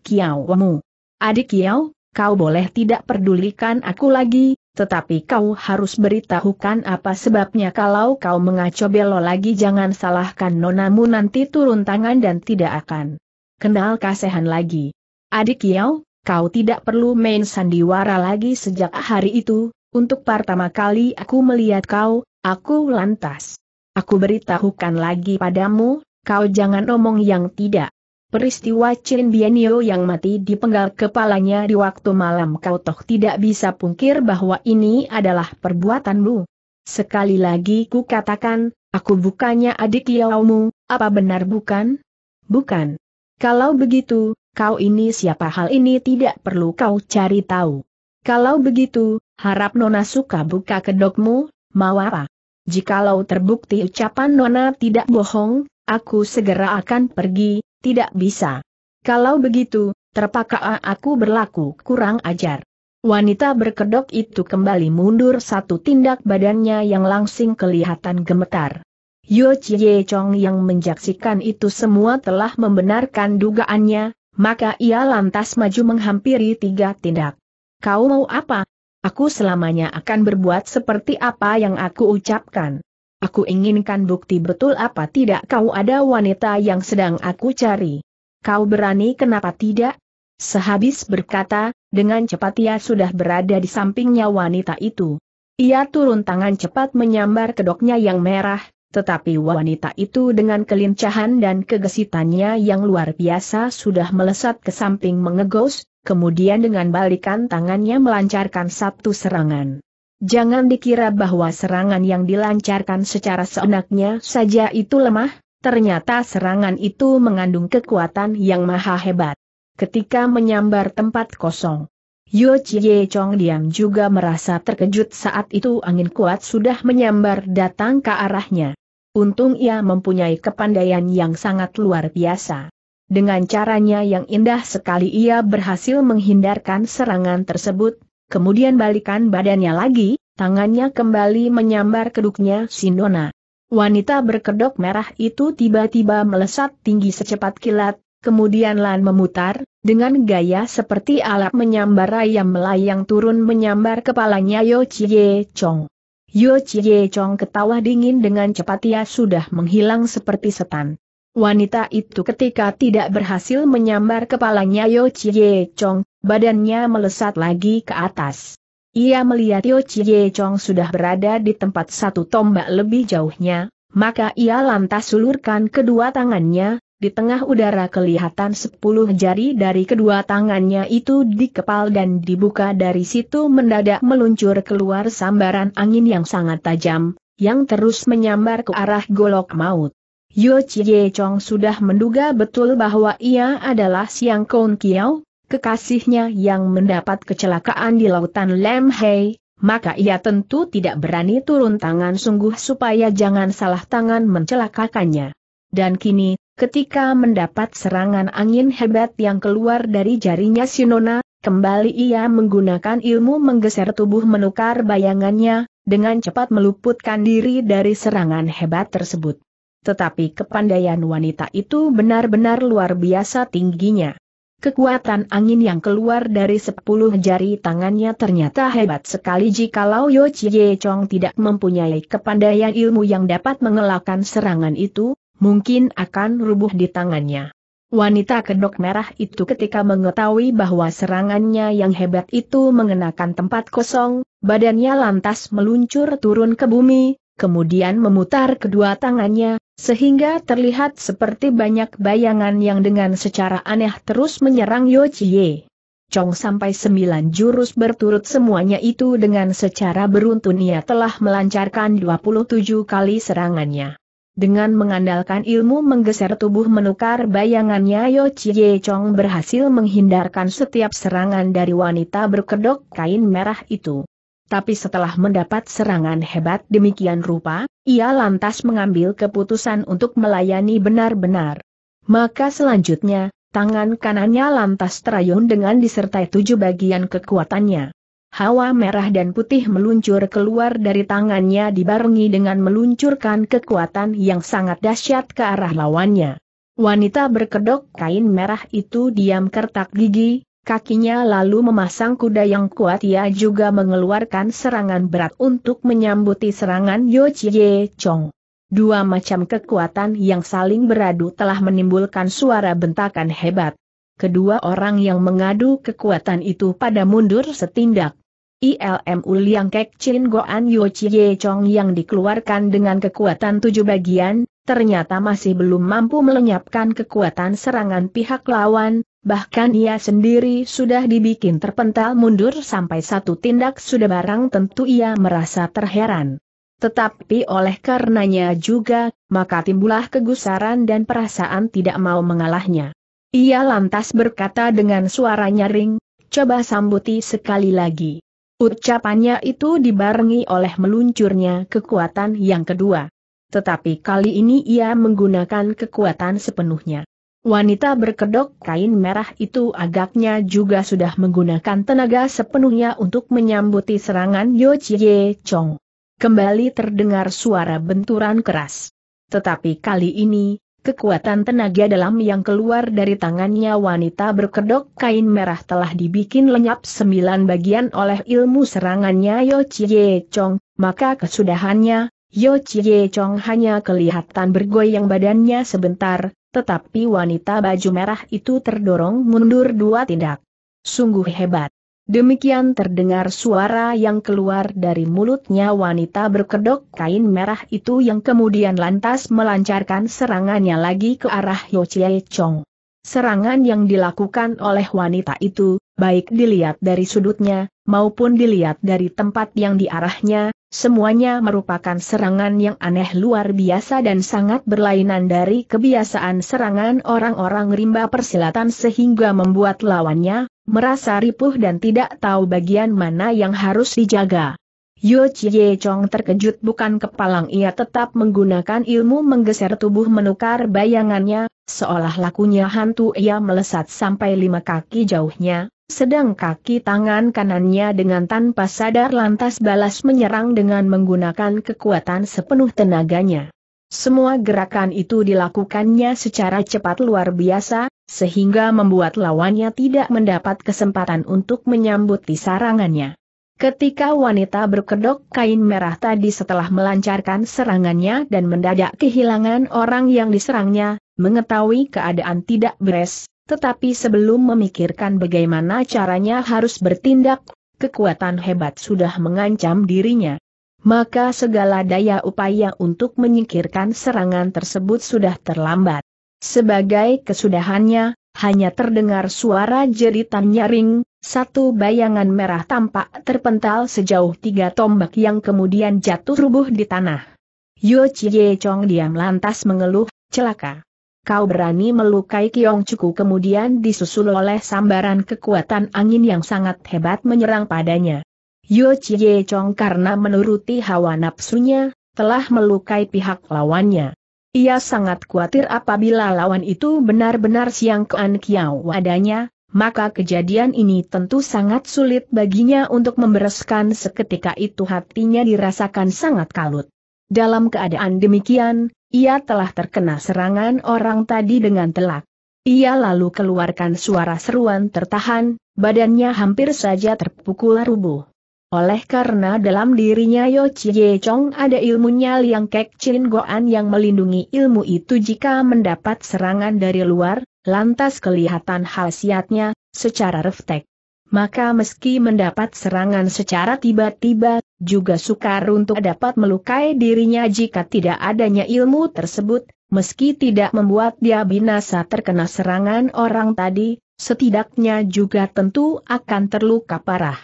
[SPEAKER 1] Kiao Wamu. Adik Yao, kau boleh tidak pedulikan aku lagi, tetapi kau harus beritahukan apa sebabnya kalau kau mengacau belo lagi jangan salahkan nonamu nanti turun tangan dan tidak akan. kenal kasehan lagi. Adik Yau, kau tidak perlu main sandiwara lagi sejak hari itu, untuk pertama kali aku melihat kau, aku lantas. Aku beritahukan lagi padamu, kau jangan omong yang tidak Peristiwa Chin Bienio yang mati di penggal kepalanya di waktu malam kau toh tidak bisa pungkir bahwa ini adalah perbuatanmu. Sekali lagi ku katakan, aku bukannya adik Yaumu, apa benar bukan? Bukan. Kalau begitu, kau ini siapa hal ini tidak perlu kau cari tahu. Kalau begitu, harap Nona suka buka kedokmu, mau apa? Jikalau terbukti ucapan Nona tidak bohong, aku segera akan pergi, tidak bisa. Kalau begitu, terpaksa aku berlaku kurang ajar. Wanita berkedok itu kembali mundur satu tindak badannya yang langsing kelihatan gemetar. Yo Chie Chong yang menjaksikan itu semua telah membenarkan dugaannya, maka ia lantas maju menghampiri tiga tindak. Kau mau apa? Aku selamanya akan berbuat seperti apa yang aku ucapkan. Aku inginkan bukti betul apa tidak kau ada wanita yang sedang aku cari. Kau berani kenapa tidak? Sehabis berkata, dengan cepat ia sudah berada di sampingnya wanita itu. Ia turun tangan cepat menyambar kedoknya yang merah, tetapi wanita itu dengan kelincahan dan kegesitannya yang luar biasa sudah melesat ke samping mengegos, kemudian dengan balikan tangannya melancarkan satu serangan. Jangan dikira bahwa serangan yang dilancarkan secara seenaknya saja itu lemah, ternyata serangan itu mengandung kekuatan yang maha hebat. Ketika menyambar tempat kosong, Yo Chie Chong Diam juga merasa terkejut saat itu angin kuat sudah menyambar datang ke arahnya. Untung ia mempunyai kepandaian yang sangat luar biasa. Dengan caranya yang indah sekali ia berhasil menghindarkan serangan tersebut, kemudian balikan badannya lagi, tangannya kembali menyambar keduknya Sindona. Wanita berkedok merah itu tiba-tiba melesat tinggi secepat kilat, kemudian lan memutar, dengan gaya seperti alat menyambar ayam melayang turun menyambar kepalanya Yo Chie Chong. Yo Chie Chong ketawa dingin dengan cepat ia sudah menghilang seperti setan. Wanita itu ketika tidak berhasil menyambar kepalanya Yo Chie Chong, badannya melesat lagi ke atas. Ia melihat Yo Chie Chong sudah berada di tempat satu tombak lebih jauhnya, maka ia lantas sulurkan kedua tangannya, di tengah udara kelihatan sepuluh jari dari kedua tangannya itu dikepal dan dibuka dari situ mendadak meluncur keluar sambaran angin yang sangat tajam, yang terus menyambar ke arah golok maut. Yu Chie Chong sudah menduga betul bahwa ia adalah Siang Kong Kiao, kekasihnya yang mendapat kecelakaan di lautan Lam Hei, maka ia tentu tidak berani turun tangan sungguh supaya jangan salah tangan mencelakakannya. Dan kini, ketika mendapat serangan angin hebat yang keluar dari jarinya Sinona, kembali ia menggunakan ilmu menggeser tubuh menukar bayangannya, dengan cepat meluputkan diri dari serangan hebat tersebut tetapi kepandaian wanita itu benar-benar luar biasa tingginya. Kekuatan angin yang keluar dari sepuluh jari tangannya ternyata hebat sekali jikalau Yo Chie Chong tidak mempunyai kepandaian ilmu yang dapat mengelakkan serangan itu, mungkin akan rubuh di tangannya. Wanita kedok merah itu ketika mengetahui bahwa serangannya yang hebat itu mengenakan tempat kosong, badannya lantas meluncur turun ke bumi, kemudian memutar kedua tangannya, sehingga terlihat seperti banyak bayangan yang dengan secara aneh terus menyerang Yo Chie. Chong sampai sembilan jurus berturut semuanya itu dengan secara beruntun ia telah melancarkan 27 kali serangannya. Dengan mengandalkan ilmu menggeser tubuh menukar bayangannya Yo Chie Chong berhasil menghindarkan setiap serangan dari wanita berkedok kain merah itu. Tapi setelah mendapat serangan hebat demikian rupa, ia lantas mengambil keputusan untuk melayani benar-benar. Maka selanjutnya, tangan kanannya lantas terayun dengan disertai tujuh bagian kekuatannya. Hawa merah dan putih meluncur keluar dari tangannya dibarengi dengan meluncurkan kekuatan yang sangat dahsyat ke arah lawannya. Wanita berkedok kain merah itu diam kertak gigi, kakinya lalu memasang kuda yang kuat ia juga mengeluarkan serangan berat untuk menyambuti serangan Yo Chie Chong. Dua macam kekuatan yang saling beradu telah menimbulkan suara bentakan hebat. Kedua orang yang mengadu kekuatan itu pada mundur setindak. ILM Uliang Kek Chin Goan Yo Chie Chong yang dikeluarkan dengan kekuatan tujuh bagian, ternyata masih belum mampu melenyapkan kekuatan serangan pihak lawan, Bahkan ia sendiri sudah dibikin terpental mundur sampai satu tindak sudah barang tentu ia merasa terheran. Tetapi oleh karenanya juga, maka timbulah kegusaran dan perasaan tidak mau mengalahnya. Ia lantas berkata dengan suara nyaring, coba sambuti sekali lagi. Ucapannya itu dibarengi oleh meluncurnya kekuatan yang kedua. Tetapi kali ini ia menggunakan kekuatan sepenuhnya. Wanita berkedok kain merah itu agaknya juga sudah menggunakan tenaga sepenuhnya untuk menyambuti serangan Yo Chie Chong. Kembali terdengar suara benturan keras. Tetapi kali ini, kekuatan tenaga dalam yang keluar dari tangannya wanita berkedok kain merah telah dibikin lenyap sembilan bagian oleh ilmu serangannya Yo Chie Chong, maka kesudahannya, Yo Chie Chong hanya kelihatan bergoyang badannya sebentar, tetapi wanita baju merah itu terdorong mundur dua tindak. Sungguh hebat. Demikian terdengar suara yang keluar dari mulutnya wanita berkedok kain merah itu yang kemudian lantas melancarkan serangannya lagi ke arah Yochie Chong. Serangan yang dilakukan oleh wanita itu, baik dilihat dari sudutnya, maupun dilihat dari tempat yang diarahnya, semuanya merupakan serangan yang aneh luar biasa dan sangat berlainan dari kebiasaan serangan orang-orang rimba persilatan sehingga membuat lawannya, merasa ripuh dan tidak tahu bagian mana yang harus dijaga. Yo Chie Chong terkejut bukan kepalang ia tetap menggunakan ilmu menggeser tubuh menukar bayangannya, seolah lakunya hantu ia melesat sampai lima kaki jauhnya, sedang kaki tangan kanannya dengan tanpa sadar lantas balas menyerang dengan menggunakan kekuatan sepenuh tenaganya. Semua gerakan itu dilakukannya secara cepat luar biasa, sehingga membuat lawannya tidak mendapat kesempatan untuk menyambut sarangannya. Ketika wanita berkedok kain merah tadi setelah melancarkan serangannya dan mendadak kehilangan orang yang diserangnya, mengetahui keadaan tidak beres, tetapi sebelum memikirkan bagaimana caranya harus bertindak, kekuatan hebat sudah mengancam dirinya. Maka segala daya upaya untuk menyingkirkan serangan tersebut sudah terlambat. Sebagai kesudahannya, hanya terdengar suara jeritan nyaring, satu bayangan merah tampak terpental sejauh tiga tombak yang kemudian jatuh rubuh di tanah. Yo Chie Chong diam lantas mengeluh, celaka. Kau berani melukai Kiong Chuku kemudian disusul oleh sambaran kekuatan angin yang sangat hebat menyerang padanya. Yo Chie Chong karena menuruti hawa nafsunya, telah melukai pihak lawannya. Ia sangat khawatir apabila lawan itu benar-benar Siang kean kiau adanya, maka kejadian ini tentu sangat sulit baginya untuk membereskan seketika itu hatinya dirasakan sangat kalut. Dalam keadaan demikian, ia telah terkena serangan orang tadi dengan telak. Ia lalu keluarkan suara seruan tertahan, badannya hampir saja terpukul rubuh. Oleh karena dalam dirinya Yo Chie Chong ada ilmunya Liang Kek Chin Goan yang melindungi ilmu itu jika mendapat serangan dari luar, Lantas kelihatan khasiatnya, secara reftek. Maka meski mendapat serangan secara tiba-tiba, juga sukar untuk dapat melukai dirinya jika tidak adanya ilmu tersebut, meski tidak membuat dia binasa terkena serangan orang tadi, setidaknya juga tentu akan terluka parah.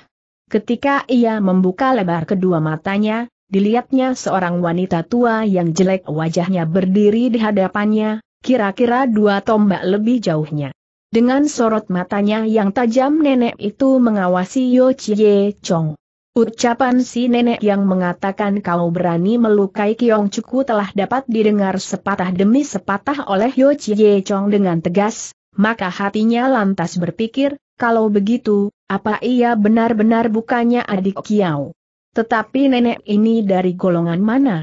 [SPEAKER 1] Ketika ia membuka lebar kedua matanya, dilihatnya seorang wanita tua yang jelek wajahnya berdiri di hadapannya, kira-kira dua tombak lebih jauhnya. Dengan sorot matanya yang tajam nenek itu mengawasi Yo Chie Chong. Ucapan si nenek yang mengatakan kau berani melukai Kiong Cuku telah dapat didengar sepatah demi sepatah oleh Yo Chie Chong dengan tegas, maka hatinya lantas berpikir, kalau begitu, apa ia benar-benar bukannya adik Kiao? Tetapi nenek ini dari golongan mana?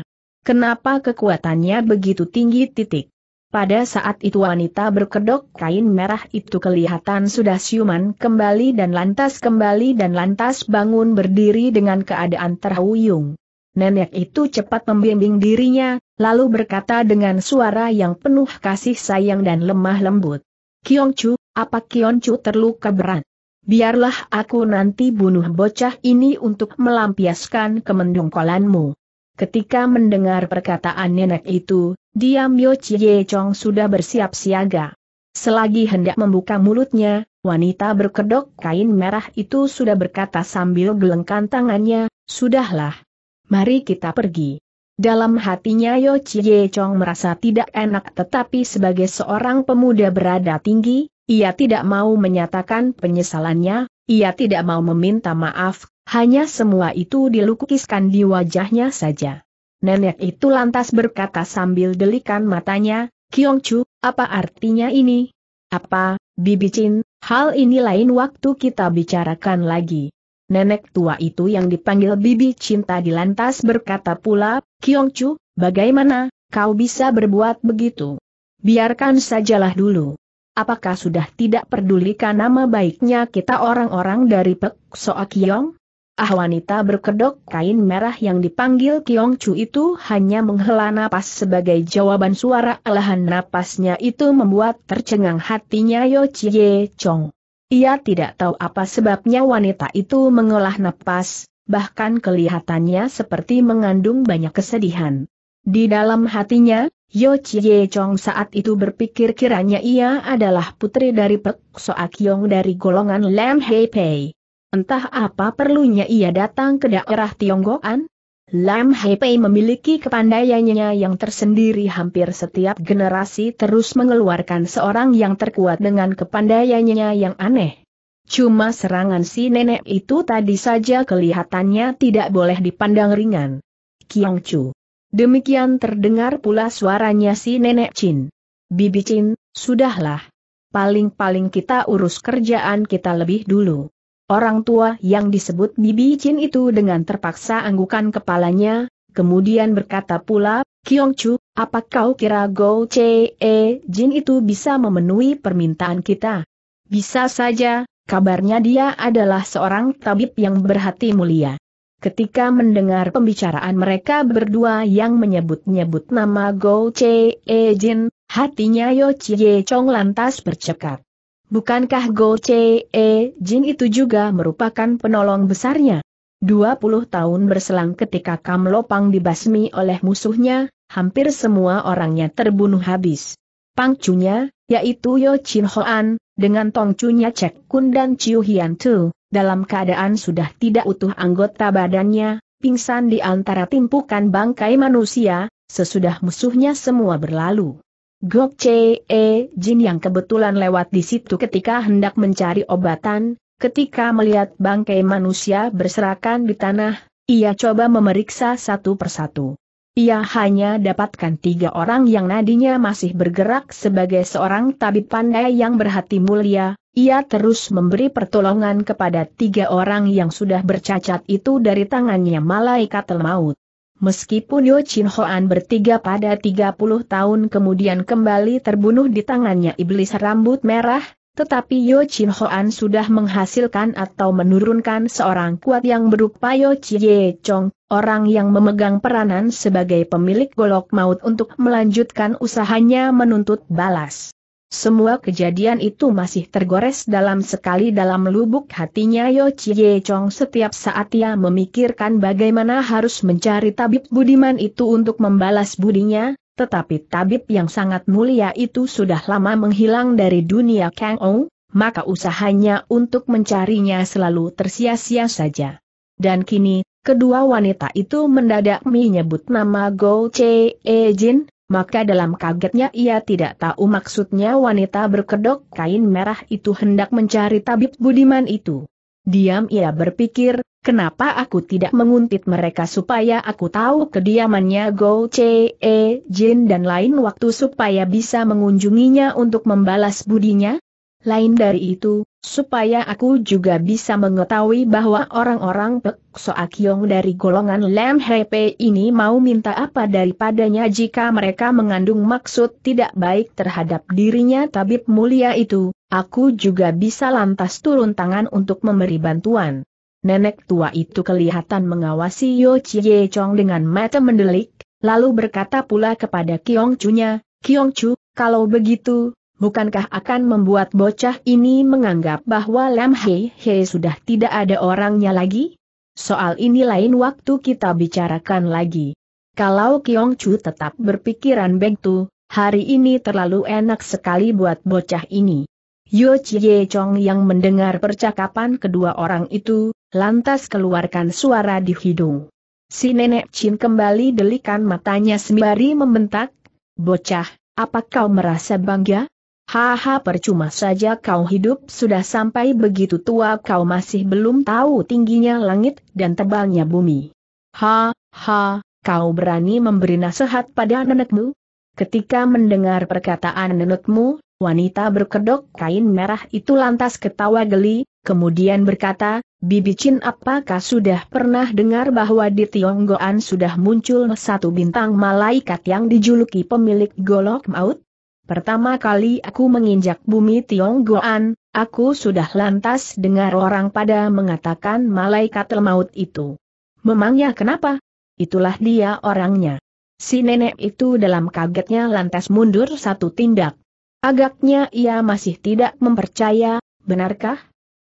[SPEAKER 1] Kenapa kekuatannya begitu tinggi titik? Pada saat itu wanita berkedok kain merah itu kelihatan sudah siuman kembali dan lantas kembali dan lantas bangun berdiri dengan keadaan terhuyung. Nenek itu cepat membimbing dirinya, lalu berkata dengan suara yang penuh kasih sayang dan lemah lembut. Kiong Chu, apa Kiong Chu terluka berat? Biarlah aku nanti bunuh bocah ini untuk melampiaskan kemendungkolanmu. Ketika mendengar perkataan nenek itu, diam Yo Chie Chong sudah bersiap siaga. Selagi hendak membuka mulutnya, wanita berkedok kain merah itu sudah berkata sambil gelengkan tangannya, Sudahlah. Mari kita pergi. Dalam hatinya Yo Chie Chong merasa tidak enak tetapi sebagai seorang pemuda berada tinggi, ia tidak mau menyatakan penyesalannya, ia tidak mau meminta maaf, hanya semua itu dilukiskan di wajahnya saja. Nenek itu lantas berkata sambil delikan matanya, Kiong Chu, apa artinya ini? Apa, Bibi Chin, hal ini lain waktu kita bicarakan lagi. Nenek tua itu yang dipanggil Bibi Cinta di lantas berkata pula, Kiong Chu, bagaimana, kau bisa berbuat begitu? Biarkan sajalah dulu. Apakah sudah tidak pedulikan nama baiknya kita orang-orang dari Pek Soa Kiong? Ah wanita berkedok kain merah yang dipanggil Kiong Chu itu hanya menghela napas sebagai jawaban suara alahan napasnya itu membuat tercengang hatinya Yo Chie Chong. Ia tidak tahu apa sebabnya wanita itu mengolah napas, bahkan kelihatannya seperti mengandung banyak kesedihan. Di dalam hatinya, Yo Chie Chong saat itu berpikir kiranya ia adalah putri dari Pek Soak Yong dari golongan Lam Hei Pei. Entah apa perlunya ia datang ke daerah Tionggoan? Lam Hepei memiliki kepandaiannya yang tersendiri hampir setiap generasi terus mengeluarkan seorang yang terkuat dengan kepandaiannya yang aneh. Cuma serangan si nenek itu tadi saja kelihatannya tidak boleh dipandang ringan. Kiang Chu. Demikian terdengar pula suaranya si nenek Chin. Bibi Chin, sudahlah. Paling-paling kita urus kerjaan kita lebih dulu. Orang tua yang disebut Bibi Chin itu dengan terpaksa anggukan kepalanya, kemudian berkata pula, Kiong Chu, apa kau kira Go Che e Jin itu bisa memenuhi permintaan kita? Bisa saja, kabarnya dia adalah seorang tabib yang berhati mulia. Ketika mendengar pembicaraan mereka berdua yang menyebut-nyebut nama Go Che e Jin, hatinya Yo Chie Chong lantas bercekat. Bukankah Go Che e Jin itu juga merupakan penolong besarnya? 20 tahun berselang ketika Kam Lopang dibasmi oleh musuhnya, hampir semua orangnya terbunuh habis. Pangcunya, yaitu Yo Chin Hoan, dengan tongcunya Cek Kun dan Chiu Hian Tu, dalam keadaan sudah tidak utuh anggota badannya, pingsan di antara timpukan bangkai manusia, sesudah musuhnya semua berlalu. Gok Che e Jin yang kebetulan lewat di situ ketika hendak mencari obatan, ketika melihat bangkai manusia berserakan di tanah, ia coba memeriksa satu persatu. Ia hanya dapatkan tiga orang yang nadinya masih bergerak sebagai seorang tabib pandai yang berhati mulia, ia terus memberi pertolongan kepada tiga orang yang sudah bercacat itu dari tangannya malaikat maut. Meskipun Yo Chin Hoan bertiga pada 30 tahun kemudian kembali terbunuh di tangannya iblis rambut merah, tetapi Yo Chin Hoan sudah menghasilkan atau menurunkan seorang kuat yang berupa Yo Chie Chong, orang yang memegang peranan sebagai pemilik golok maut untuk melanjutkan usahanya menuntut balas. Semua kejadian itu masih tergores dalam sekali dalam lubuk hatinya Yo Chie Chong setiap saat ia memikirkan bagaimana harus mencari tabib budiman itu untuk membalas budinya, tetapi tabib yang sangat mulia itu sudah lama menghilang dari dunia Kang Ou, maka usahanya untuk mencarinya selalu tersia-sia saja. Dan kini, kedua wanita itu mendadak menyebut nama Go Chee Jin, maka dalam kagetnya ia tidak tahu maksudnya wanita berkedok kain merah itu hendak mencari tabib budiman itu. Diam ia berpikir, kenapa aku tidak menguntit mereka supaya aku tahu kediamannya Go Che E Jin dan lain waktu supaya bisa mengunjunginya untuk membalas budinya? Lain dari itu, supaya aku juga bisa mengetahui bahwa orang-orang Pek Soa Kiong dari golongan Lem Hepe ini mau minta apa daripadanya jika mereka mengandung maksud tidak baik terhadap dirinya tabib mulia itu, aku juga bisa lantas turun tangan untuk memberi bantuan. Nenek tua itu kelihatan mengawasi Yo Chie Chong dengan mata mendelik, lalu berkata pula kepada Kiong Chunya, Kiong Chu, kalau begitu, bukankah akan membuat bocah ini menganggap bahwa Lam Hei Hei sudah tidak ada orangnya lagi? Soal ini lain waktu kita bicarakan lagi. Kalau Kiong Chu tetap berpikiran begitu, hari ini terlalu enak sekali buat bocah ini. Yo Chie Chong yang mendengar percakapan kedua orang itu, lantas keluarkan suara di hidung. Si nenek Chin kembali delikan matanya sembari membentak, Bocah, apa kau merasa bangga? Haha percuma saja kau hidup sudah sampai begitu tua kau masih belum tahu tingginya langit dan tebalnya bumi. Ha, ha, kau berani memberi nasihat pada nenekmu? Ketika mendengar perkataan nenekmu, wanita berkedok kain merah itu lantas ketawa geli, kemudian berkata, Bibi Chin apakah sudah pernah dengar bahwa di Tionggoan sudah muncul satu bintang malaikat yang dijuluki pemilik golok maut? Pertama kali aku menginjak bumi Tionggoan, aku sudah lantas dengar orang pada mengatakan malaikat maut itu. Memangnya kenapa? Itulah dia orangnya. Si nenek itu dalam kagetnya lantas mundur satu tindak. Agaknya ia masih tidak mempercaya, benarkah?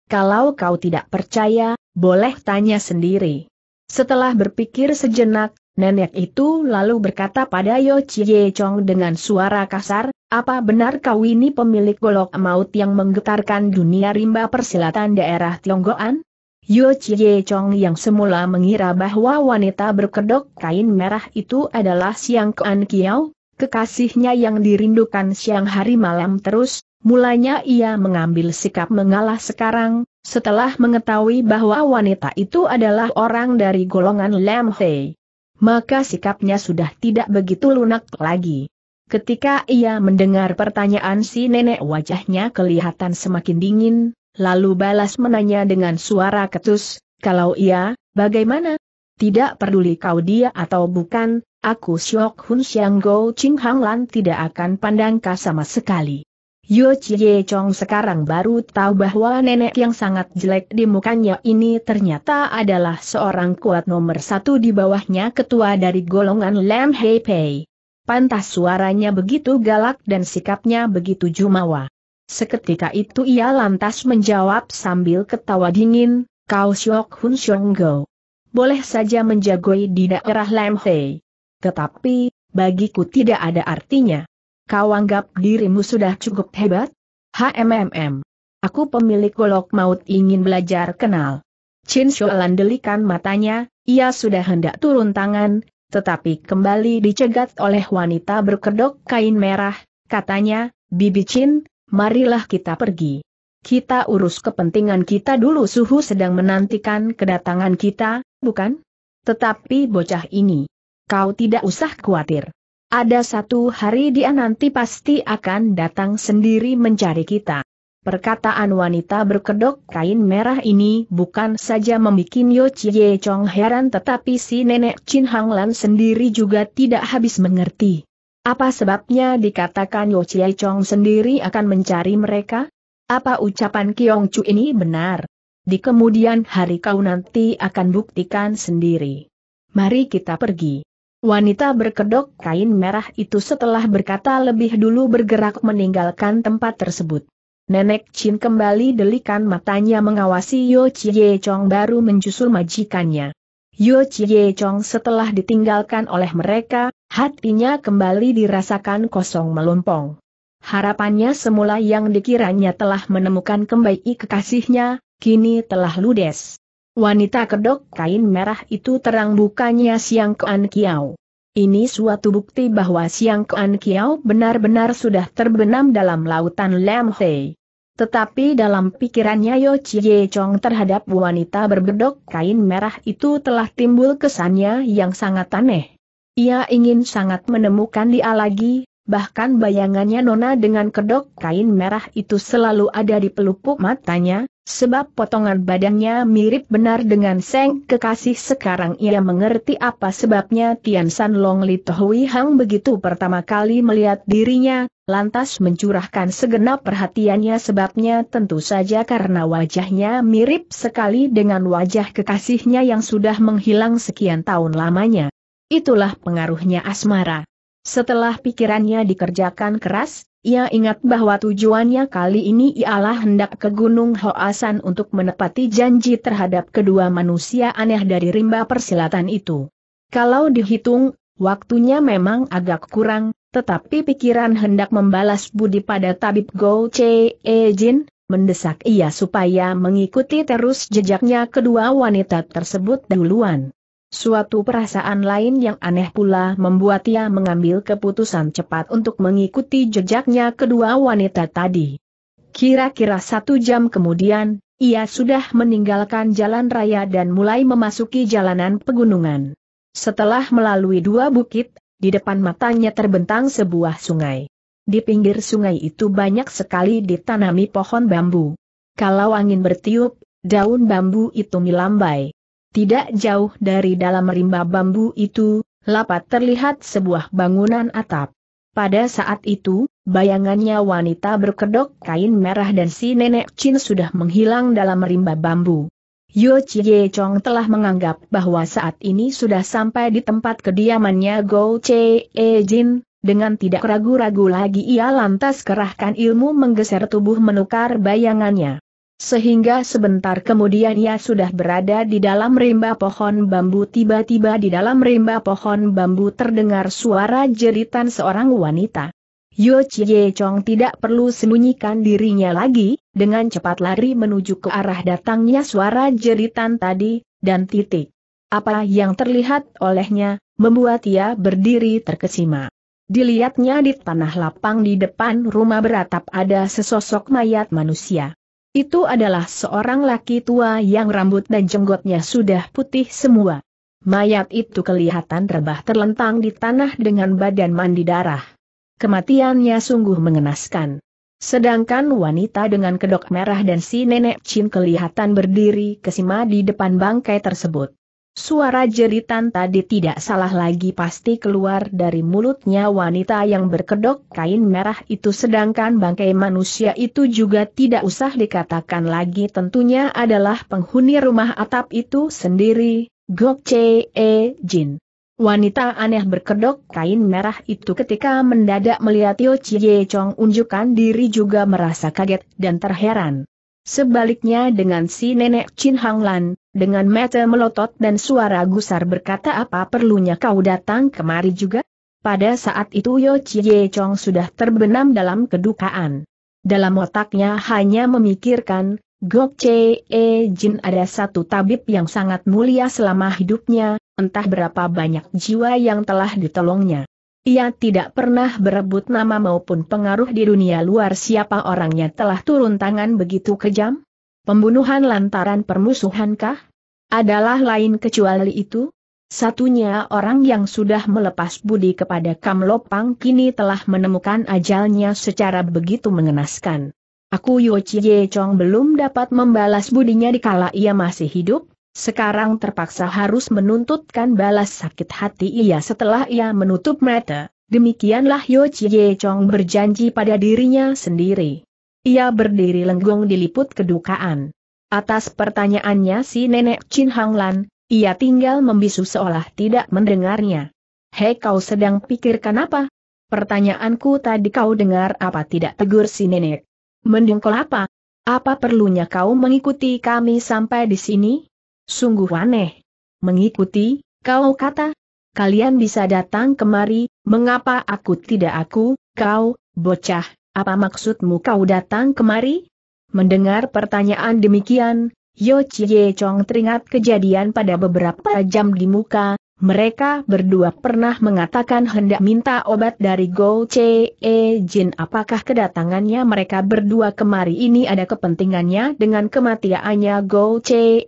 [SPEAKER 1] Kalau kau tidak percaya, boleh tanya sendiri. Setelah berpikir sejenak, Nenek itu lalu berkata pada Yo Chie Chong dengan suara kasar, apa benar kau ini pemilik golok maut yang menggetarkan dunia rimba persilatan daerah Tionggoan? Yo Chie Chong yang semula mengira bahwa wanita berkedok kain merah itu adalah Siang Kuan Kiao, kekasihnya yang dirindukan siang hari malam terus, mulanya ia mengambil sikap mengalah sekarang, setelah mengetahui bahwa wanita itu adalah orang dari golongan Lam Hei. Maka sikapnya sudah tidak begitu lunak lagi. Ketika ia mendengar pertanyaan si nenek wajahnya kelihatan semakin dingin, lalu balas menanya dengan suara ketus, kalau iya, bagaimana? Tidak peduli kau dia atau bukan, aku Syok Hun Xiang Go Ching Hang Lan tidak akan pandang kau sama sekali. Yo Chie Chong sekarang baru tahu bahwa nenek yang sangat jelek di mukanya ini ternyata adalah seorang kuat nomor satu di bawahnya ketua dari golongan Lam Hei Pei. Pantas suaranya begitu galak dan sikapnya begitu jumawa. Seketika itu ia lantas menjawab sambil ketawa dingin, Kau Syok Hun Syong Go. Boleh saja menjagoi di daerah Lam Tetapi, bagiku tidak ada artinya. Kau anggap dirimu sudah cukup hebat? HMMM. Aku pemilik golok maut ingin belajar kenal. Chin Shou delikan matanya, ia sudah hendak turun tangan, tetapi kembali dicegat oleh wanita berkedok kain merah, katanya, Bibi Chin, marilah kita pergi. Kita urus kepentingan kita dulu suhu sedang menantikan kedatangan kita, bukan? Tetapi bocah ini, kau tidak usah khawatir. Ada satu hari dia nanti pasti akan datang sendiri mencari kita. Perkataan wanita berkedok kain merah ini bukan saja membuat Yo Chie Chong heran tetapi si nenek Chin Hang Lan sendiri juga tidak habis mengerti. Apa sebabnya dikatakan Yo Chie Chong sendiri akan mencari mereka? Apa ucapan Kiong Chu ini benar? Di kemudian hari kau nanti akan buktikan sendiri. Mari kita pergi. Wanita berkedok kain merah itu setelah berkata lebih dulu bergerak meninggalkan tempat tersebut. Nenek Chin kembali delikan matanya mengawasi Yo Chie Chong baru menjusul majikannya. Yo Chie Chong setelah ditinggalkan oleh mereka, hatinya kembali dirasakan kosong melompong. Harapannya semula yang dikiranya telah menemukan kembali kekasihnya, kini telah ludes. Wanita kedok kain merah itu terang bukannya siang Kean Kiau. Ini suatu bukti bahwa Siang Kuan Kiao benar-benar sudah terbenam dalam lautan Lam Hei. Tetapi dalam pikirannya Yo Chie Chong terhadap wanita berbedok kain merah itu telah timbul kesannya yang sangat aneh. Ia ingin sangat menemukan dia lagi, bahkan bayangannya Nona dengan kedok kain merah itu selalu ada di pelupuk matanya, Sebab potongan badannya mirip benar dengan Seng kekasih sekarang ia mengerti apa sebabnya Tian San Long Li Tohui Hang begitu pertama kali melihat dirinya, lantas mencurahkan segenap perhatiannya sebabnya tentu saja karena wajahnya mirip sekali dengan wajah kekasihnya yang sudah menghilang sekian tahun lamanya. Itulah pengaruhnya asmara. Setelah pikirannya dikerjakan keras, ia ingat bahwa tujuannya kali ini ialah hendak ke Gunung Hoasan untuk menepati janji terhadap kedua manusia aneh dari rimba persilatan itu. Kalau dihitung, waktunya memang agak kurang, tetapi pikiran hendak membalas budi pada tabib Go Che e Jin, mendesak ia supaya mengikuti terus jejaknya kedua wanita tersebut duluan. Suatu perasaan lain yang aneh pula membuat ia mengambil keputusan cepat untuk mengikuti jejaknya kedua wanita tadi. Kira-kira satu jam kemudian, ia sudah meninggalkan jalan raya dan mulai memasuki jalanan pegunungan. Setelah melalui dua bukit, di depan matanya terbentang sebuah sungai. Di pinggir sungai itu banyak sekali ditanami pohon bambu. Kalau angin bertiup, daun bambu itu melambai. Tidak jauh dari dalam rimba bambu itu, lapat terlihat sebuah bangunan atap. Pada saat itu, bayangannya wanita berkedok kain merah dan si nenek Chin sudah menghilang dalam rimba bambu. Yo Chie Chong telah menganggap bahwa saat ini sudah sampai di tempat kediamannya Go Chee e Jin, dengan tidak ragu-ragu lagi ia lantas kerahkan ilmu menggeser tubuh menukar bayangannya. Sehingga sebentar kemudian ia sudah berada di dalam rimba pohon bambu tiba-tiba di dalam rimba pohon bambu terdengar suara jeritan seorang wanita. Yo Chie Chong tidak perlu sembunyikan dirinya lagi, dengan cepat lari menuju ke arah datangnya suara jeritan tadi, dan titik. Apa yang terlihat olehnya, membuat ia berdiri terkesima. Dilihatnya di tanah lapang di depan rumah beratap ada sesosok mayat manusia. Itu adalah seorang laki tua yang rambut dan jenggotnya sudah putih semua. Mayat itu kelihatan rebah terlentang di tanah dengan badan mandi darah. Kematiannya sungguh mengenaskan. Sedangkan wanita dengan kedok merah dan si nenek Chin kelihatan berdiri kesima di depan bangkai tersebut. Suara jeritan tadi tidak salah lagi pasti keluar dari mulutnya wanita yang berkedok kain merah itu sedangkan bangkai manusia itu juga tidak usah dikatakan lagi tentunya adalah penghuni rumah atap itu sendiri, Gokce E Jin. Wanita aneh berkedok kain merah itu ketika mendadak melihat Yo Chie Chong unjukkan diri juga merasa kaget dan terheran. Sebaliknya dengan si nenek Chin Hang Lan, dengan mata melotot dan suara gusar berkata apa perlunya kau datang kemari juga? Pada saat itu Yo Chie Chong sudah terbenam dalam kedukaan. Dalam otaknya hanya memikirkan, Gok Chee e Jin ada satu tabib yang sangat mulia selama hidupnya, entah berapa banyak jiwa yang telah ditolongnya. Ia tidak pernah berebut nama maupun pengaruh di dunia luar siapa orangnya telah turun tangan begitu kejam? Pembunuhan lantaran permusuhankah? adalah lain kecuali itu? Satunya orang yang sudah melepas budi kepada Kamlopang kini telah menemukan ajalnya secara begitu mengenaskan. Aku Yo Ye Chong belum dapat membalas budinya dikala ia masih hidup, sekarang terpaksa harus menuntutkan balas sakit hati ia setelah ia menutup mata. Demikianlah Yo Ye Chong berjanji pada dirinya sendiri. Ia berdiri lenggong diliput kedukaan. Atas pertanyaannya si nenek Chin Hang Lan, ia tinggal membisu seolah tidak mendengarnya. Hei kau sedang pikirkan apa? Pertanyaanku tadi kau dengar apa tidak tegur si nenek? Mendengkol apa? Apa perlunya kau mengikuti kami sampai di sini? Sungguh aneh. Mengikuti, kau kata? Kalian bisa datang kemari, mengapa aku tidak aku, kau, bocah, apa maksudmu kau datang kemari? Mendengar pertanyaan demikian, Yo Chie Chong teringat kejadian pada beberapa jam di muka, mereka berdua pernah mengatakan hendak minta obat dari Go Chee Jin apakah kedatangannya mereka berdua kemari ini ada kepentingannya dengan kematiannya Go Chee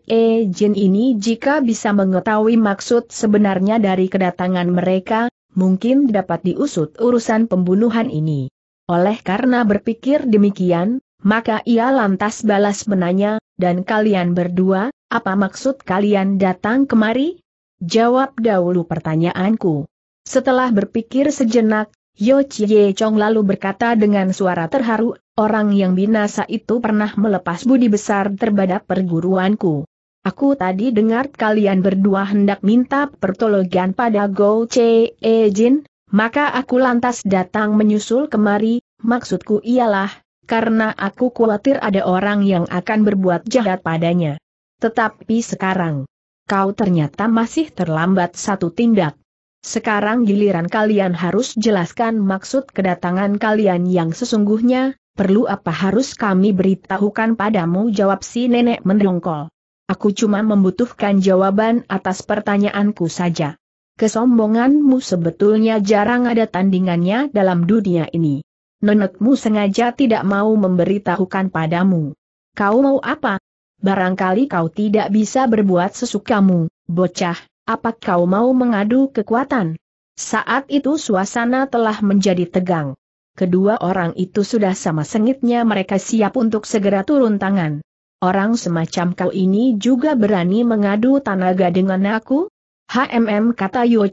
[SPEAKER 1] Jin ini jika bisa mengetahui maksud sebenarnya dari kedatangan mereka, mungkin dapat diusut urusan pembunuhan ini. Oleh karena berpikir demikian, maka ia lantas balas menanya, dan kalian berdua, apa maksud kalian datang kemari? Jawab dahulu pertanyaanku. Setelah berpikir sejenak, Yo Chie Chong lalu berkata dengan suara terharu, orang yang binasa itu pernah melepas budi besar terhadap perguruanku. Aku tadi dengar kalian berdua hendak minta pertolongan pada Go Chee Jin, maka aku lantas datang menyusul kemari, maksudku ialah, karena aku khawatir ada orang yang akan berbuat jahat padanya. Tetapi sekarang, kau ternyata masih terlambat satu tindak. Sekarang giliran kalian harus jelaskan maksud kedatangan kalian yang sesungguhnya, perlu apa harus kami beritahukan padamu jawab si nenek mendongkol. Aku cuma membutuhkan jawaban atas pertanyaanku saja. Kesombonganmu sebetulnya jarang ada tandingannya dalam dunia ini nenekmu sengaja tidak mau memberitahukan padamu. Kau mau apa? Barangkali kau tidak bisa berbuat sesukamu, bocah, apa kau mau mengadu kekuatan? Saat itu suasana telah menjadi tegang. Kedua orang itu sudah sama sengitnya mereka siap untuk segera turun tangan. Orang semacam kau ini juga berani mengadu tanaga dengan aku? HMM kata Yo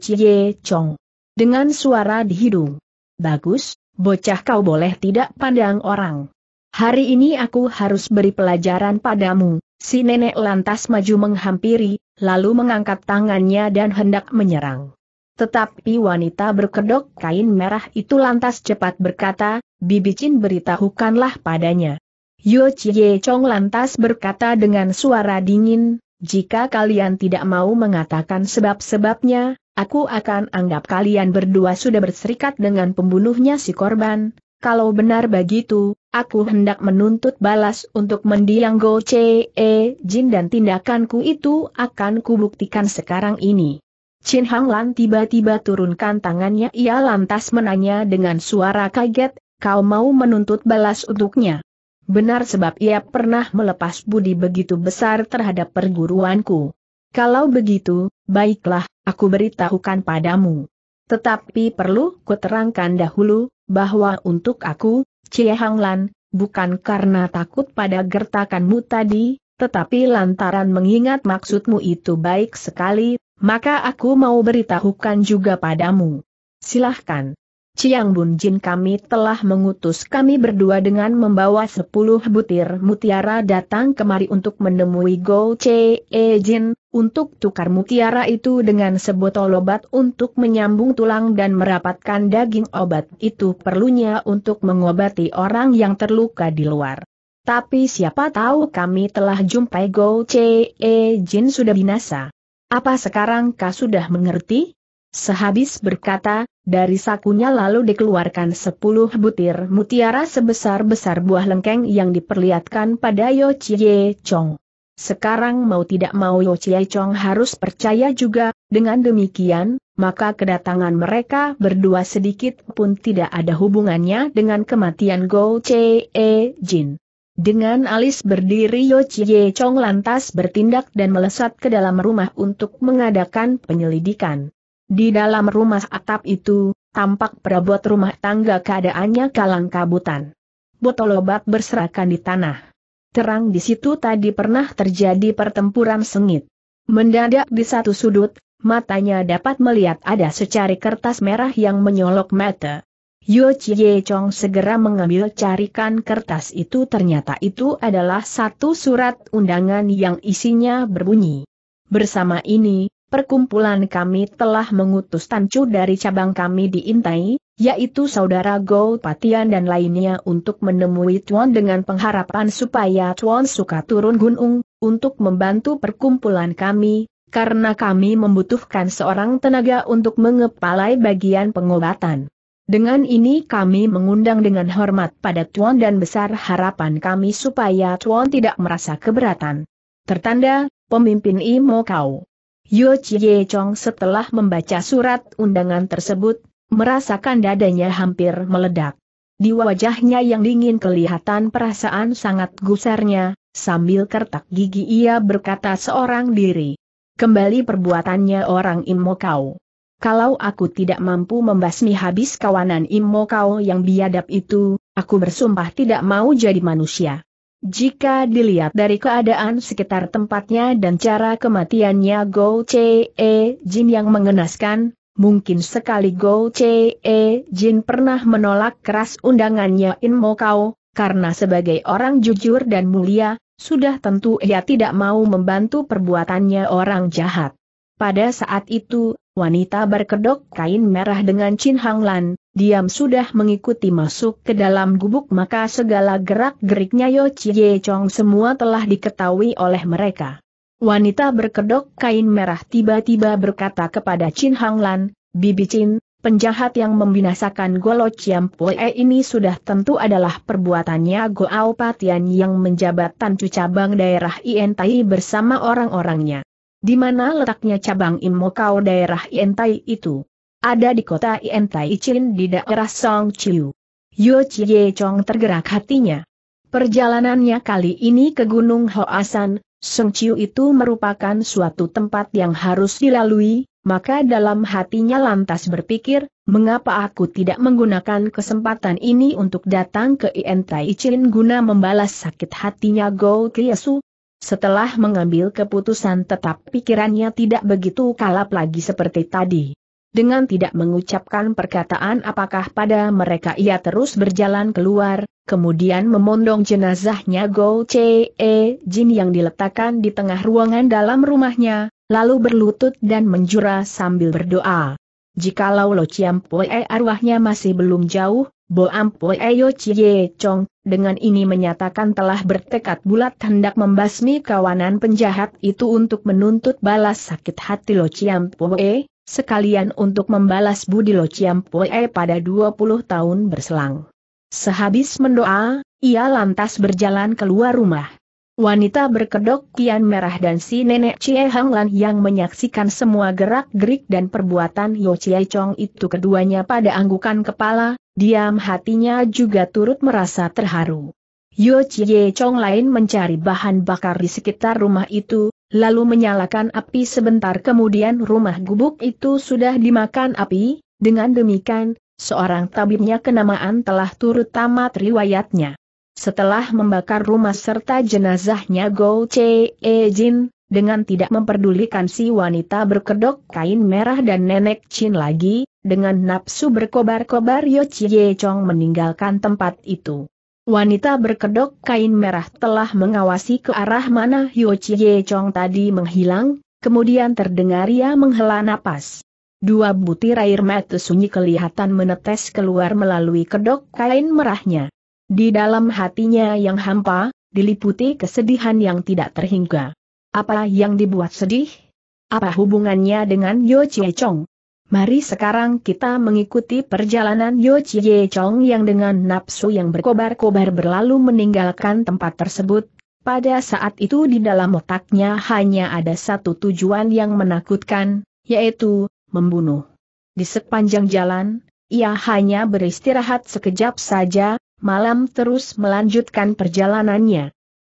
[SPEAKER 1] Chong. Dengan suara di hidung. Bagus, bocah kau boleh tidak pandang orang. Hari ini aku harus beri pelajaran padamu, si nenek lantas maju menghampiri, lalu mengangkat tangannya dan hendak menyerang. Tetapi wanita berkedok kain merah itu lantas cepat berkata, Bibicin beritahukanlah padanya. Yo Chie Chong lantas berkata dengan suara dingin, jika kalian tidak mau mengatakan sebab-sebabnya, Aku akan anggap kalian berdua sudah berserikat dengan pembunuhnya si korban. Kalau benar begitu, aku hendak menuntut balas untuk mendiang Go Che e Jin dan tindakanku itu akan kubuktikan sekarang ini. Chin Hang Lan tiba-tiba turunkan tangannya ia lantas menanya dengan suara kaget, kau mau menuntut balas untuknya. Benar sebab ia pernah melepas budi begitu besar terhadap perguruanku. Kalau begitu, Baiklah, aku beritahukan padamu. Tetapi perlu kuterangkan dahulu, bahwa untuk aku, Cie Lan, bukan karena takut pada gertakanmu tadi, tetapi lantaran mengingat maksudmu itu baik sekali, maka aku mau beritahukan juga padamu. Silahkan. Ciang Bun Jin kami telah mengutus kami berdua dengan membawa sepuluh butir mutiara datang kemari untuk menemui Go Che E Jin, untuk tukar mutiara itu dengan sebotol obat untuk menyambung tulang dan merapatkan daging obat itu perlunya untuk mengobati orang yang terluka di luar. Tapi siapa tahu kami telah jumpai Go Che E Jin sudah binasa. Apa sekarang kau sudah mengerti? Sehabis berkata, dari sakunya lalu dikeluarkan sepuluh butir mutiara sebesar-besar buah lengkeng yang diperlihatkan pada Yo Chie Chong. Sekarang mau tidak mau Yo Chie Chong harus percaya juga, dengan demikian, maka kedatangan mereka berdua sedikit pun tidak ada hubungannya dengan kematian Go Chie Jin. Dengan alis berdiri Yo Chie Chong lantas bertindak dan melesat ke dalam rumah untuk mengadakan penyelidikan. Di dalam rumah atap itu, tampak perabot rumah tangga keadaannya kalang kabutan. Botol obat berserakan di tanah. Terang di situ tadi pernah terjadi pertempuran sengit. Mendadak di satu sudut, matanya dapat melihat ada secari kertas merah yang menyolok mata. Yu Chie Chong segera mengambil carikan kertas itu ternyata itu adalah satu surat undangan yang isinya berbunyi. Bersama ini, perkumpulan kami telah mengutus tancu dari cabang kami di Intai, yaitu saudara Go Patian dan lainnya untuk menemui Tuan dengan pengharapan supaya Tuan suka turun gunung, untuk membantu perkumpulan kami, karena kami membutuhkan seorang tenaga untuk mengepalai bagian pengobatan. Dengan ini kami mengundang dengan hormat pada Tuan dan besar harapan kami supaya Tuan tidak merasa keberatan. Tertanda, pemimpin Imo Kau. Yo Chie Chong setelah membaca surat undangan tersebut, merasakan dadanya hampir meledak. Di wajahnya yang dingin kelihatan perasaan sangat gusarnya, sambil kertak gigi ia berkata seorang diri. Kembali perbuatannya orang Imo Kau. Kalau aku tidak mampu membasmi habis kawanan Imo Kau yang biadab itu, aku bersumpah tidak mau jadi manusia. Jika dilihat dari keadaan sekitar tempatnya dan cara kematiannya Go Che e Jin yang mengenaskan, mungkin sekali Go Che e Jin pernah menolak keras undangannya In Mo Kao, karena sebagai orang jujur dan mulia, sudah tentu ia tidak mau membantu perbuatannya orang jahat. Pada saat itu, Wanita berkedok kain merah dengan Chin Hang Lan, diam sudah mengikuti masuk ke dalam gubuk maka segala gerak-geriknya Yo Chie Chong semua telah diketahui oleh mereka. Wanita berkedok kain merah tiba-tiba berkata kepada Chin Hang Lan, Bibi Chin, penjahat yang membinasakan Golo Chiam Pue ini sudah tentu adalah perbuatannya Goao Patian yang menjabat Tancu cabang daerah Ientai bersama orang-orangnya. Di mana letaknya cabang Imokau daerah Yentai itu? Ada di kota Ientai Ichin di daerah Song Chiu. Yo Chie Chong tergerak hatinya. Perjalanannya kali ini ke Gunung Hoasan, Song Chiu itu merupakan suatu tempat yang harus dilalui, maka dalam hatinya lantas berpikir, mengapa aku tidak menggunakan kesempatan ini untuk datang ke Ientai Ichin guna membalas sakit hatinya Go Kiesu, setelah mengambil keputusan tetap pikirannya tidak begitu kalap lagi seperti tadi. Dengan tidak mengucapkan perkataan apakah pada mereka ia terus berjalan keluar, kemudian memondong jenazahnya Go Che e Jin yang diletakkan di tengah ruangan dalam rumahnya, lalu berlutut dan menjura sambil berdoa. Jikalau Lo Chiam Pue arwahnya masih belum jauh, Bo Boampoe Eyo Chie Chong, dengan ini menyatakan telah bertekad bulat hendak membasmi kawanan penjahat itu untuk menuntut balas sakit hati Lo Poe, sekalian untuk membalas budi Lo E pada 20 tahun berselang. Sehabis mendoa, ia lantas berjalan keluar rumah. Wanita berkedok kian merah dan si nenek Chie Lan yang menyaksikan semua gerak-gerik dan perbuatan Yo Chie Chong itu keduanya pada anggukan kepala, Diam hatinya juga turut merasa terharu. Yo Chie Chong lain mencari bahan bakar di sekitar rumah itu, lalu menyalakan api sebentar kemudian rumah gubuk itu sudah dimakan api, dengan demikian, seorang tabibnya kenamaan telah turut tamat riwayatnya. Setelah membakar rumah serta jenazahnya Go Che E Jin, dengan tidak memperdulikan si wanita berkedok kain merah dan nenek Chin lagi, dengan nafsu berkobar-kobar Yo Chie Chong meninggalkan tempat itu. Wanita berkedok kain merah telah mengawasi ke arah mana Yo Chie Chong tadi menghilang, kemudian terdengar ia menghela napas. Dua butir air mata sunyi kelihatan menetes keluar melalui kedok kain merahnya. Di dalam hatinya yang hampa, diliputi kesedihan yang tidak terhingga. Apa yang dibuat sedih? Apa hubungannya dengan Yo Chie Chong? Mari sekarang kita mengikuti perjalanan Yo Chie Chong yang dengan nafsu yang berkobar-kobar berlalu meninggalkan tempat tersebut. Pada saat itu di dalam otaknya hanya ada satu tujuan yang menakutkan, yaitu membunuh. Di sepanjang jalan, ia hanya beristirahat sekejap saja, malam terus melanjutkan perjalanannya.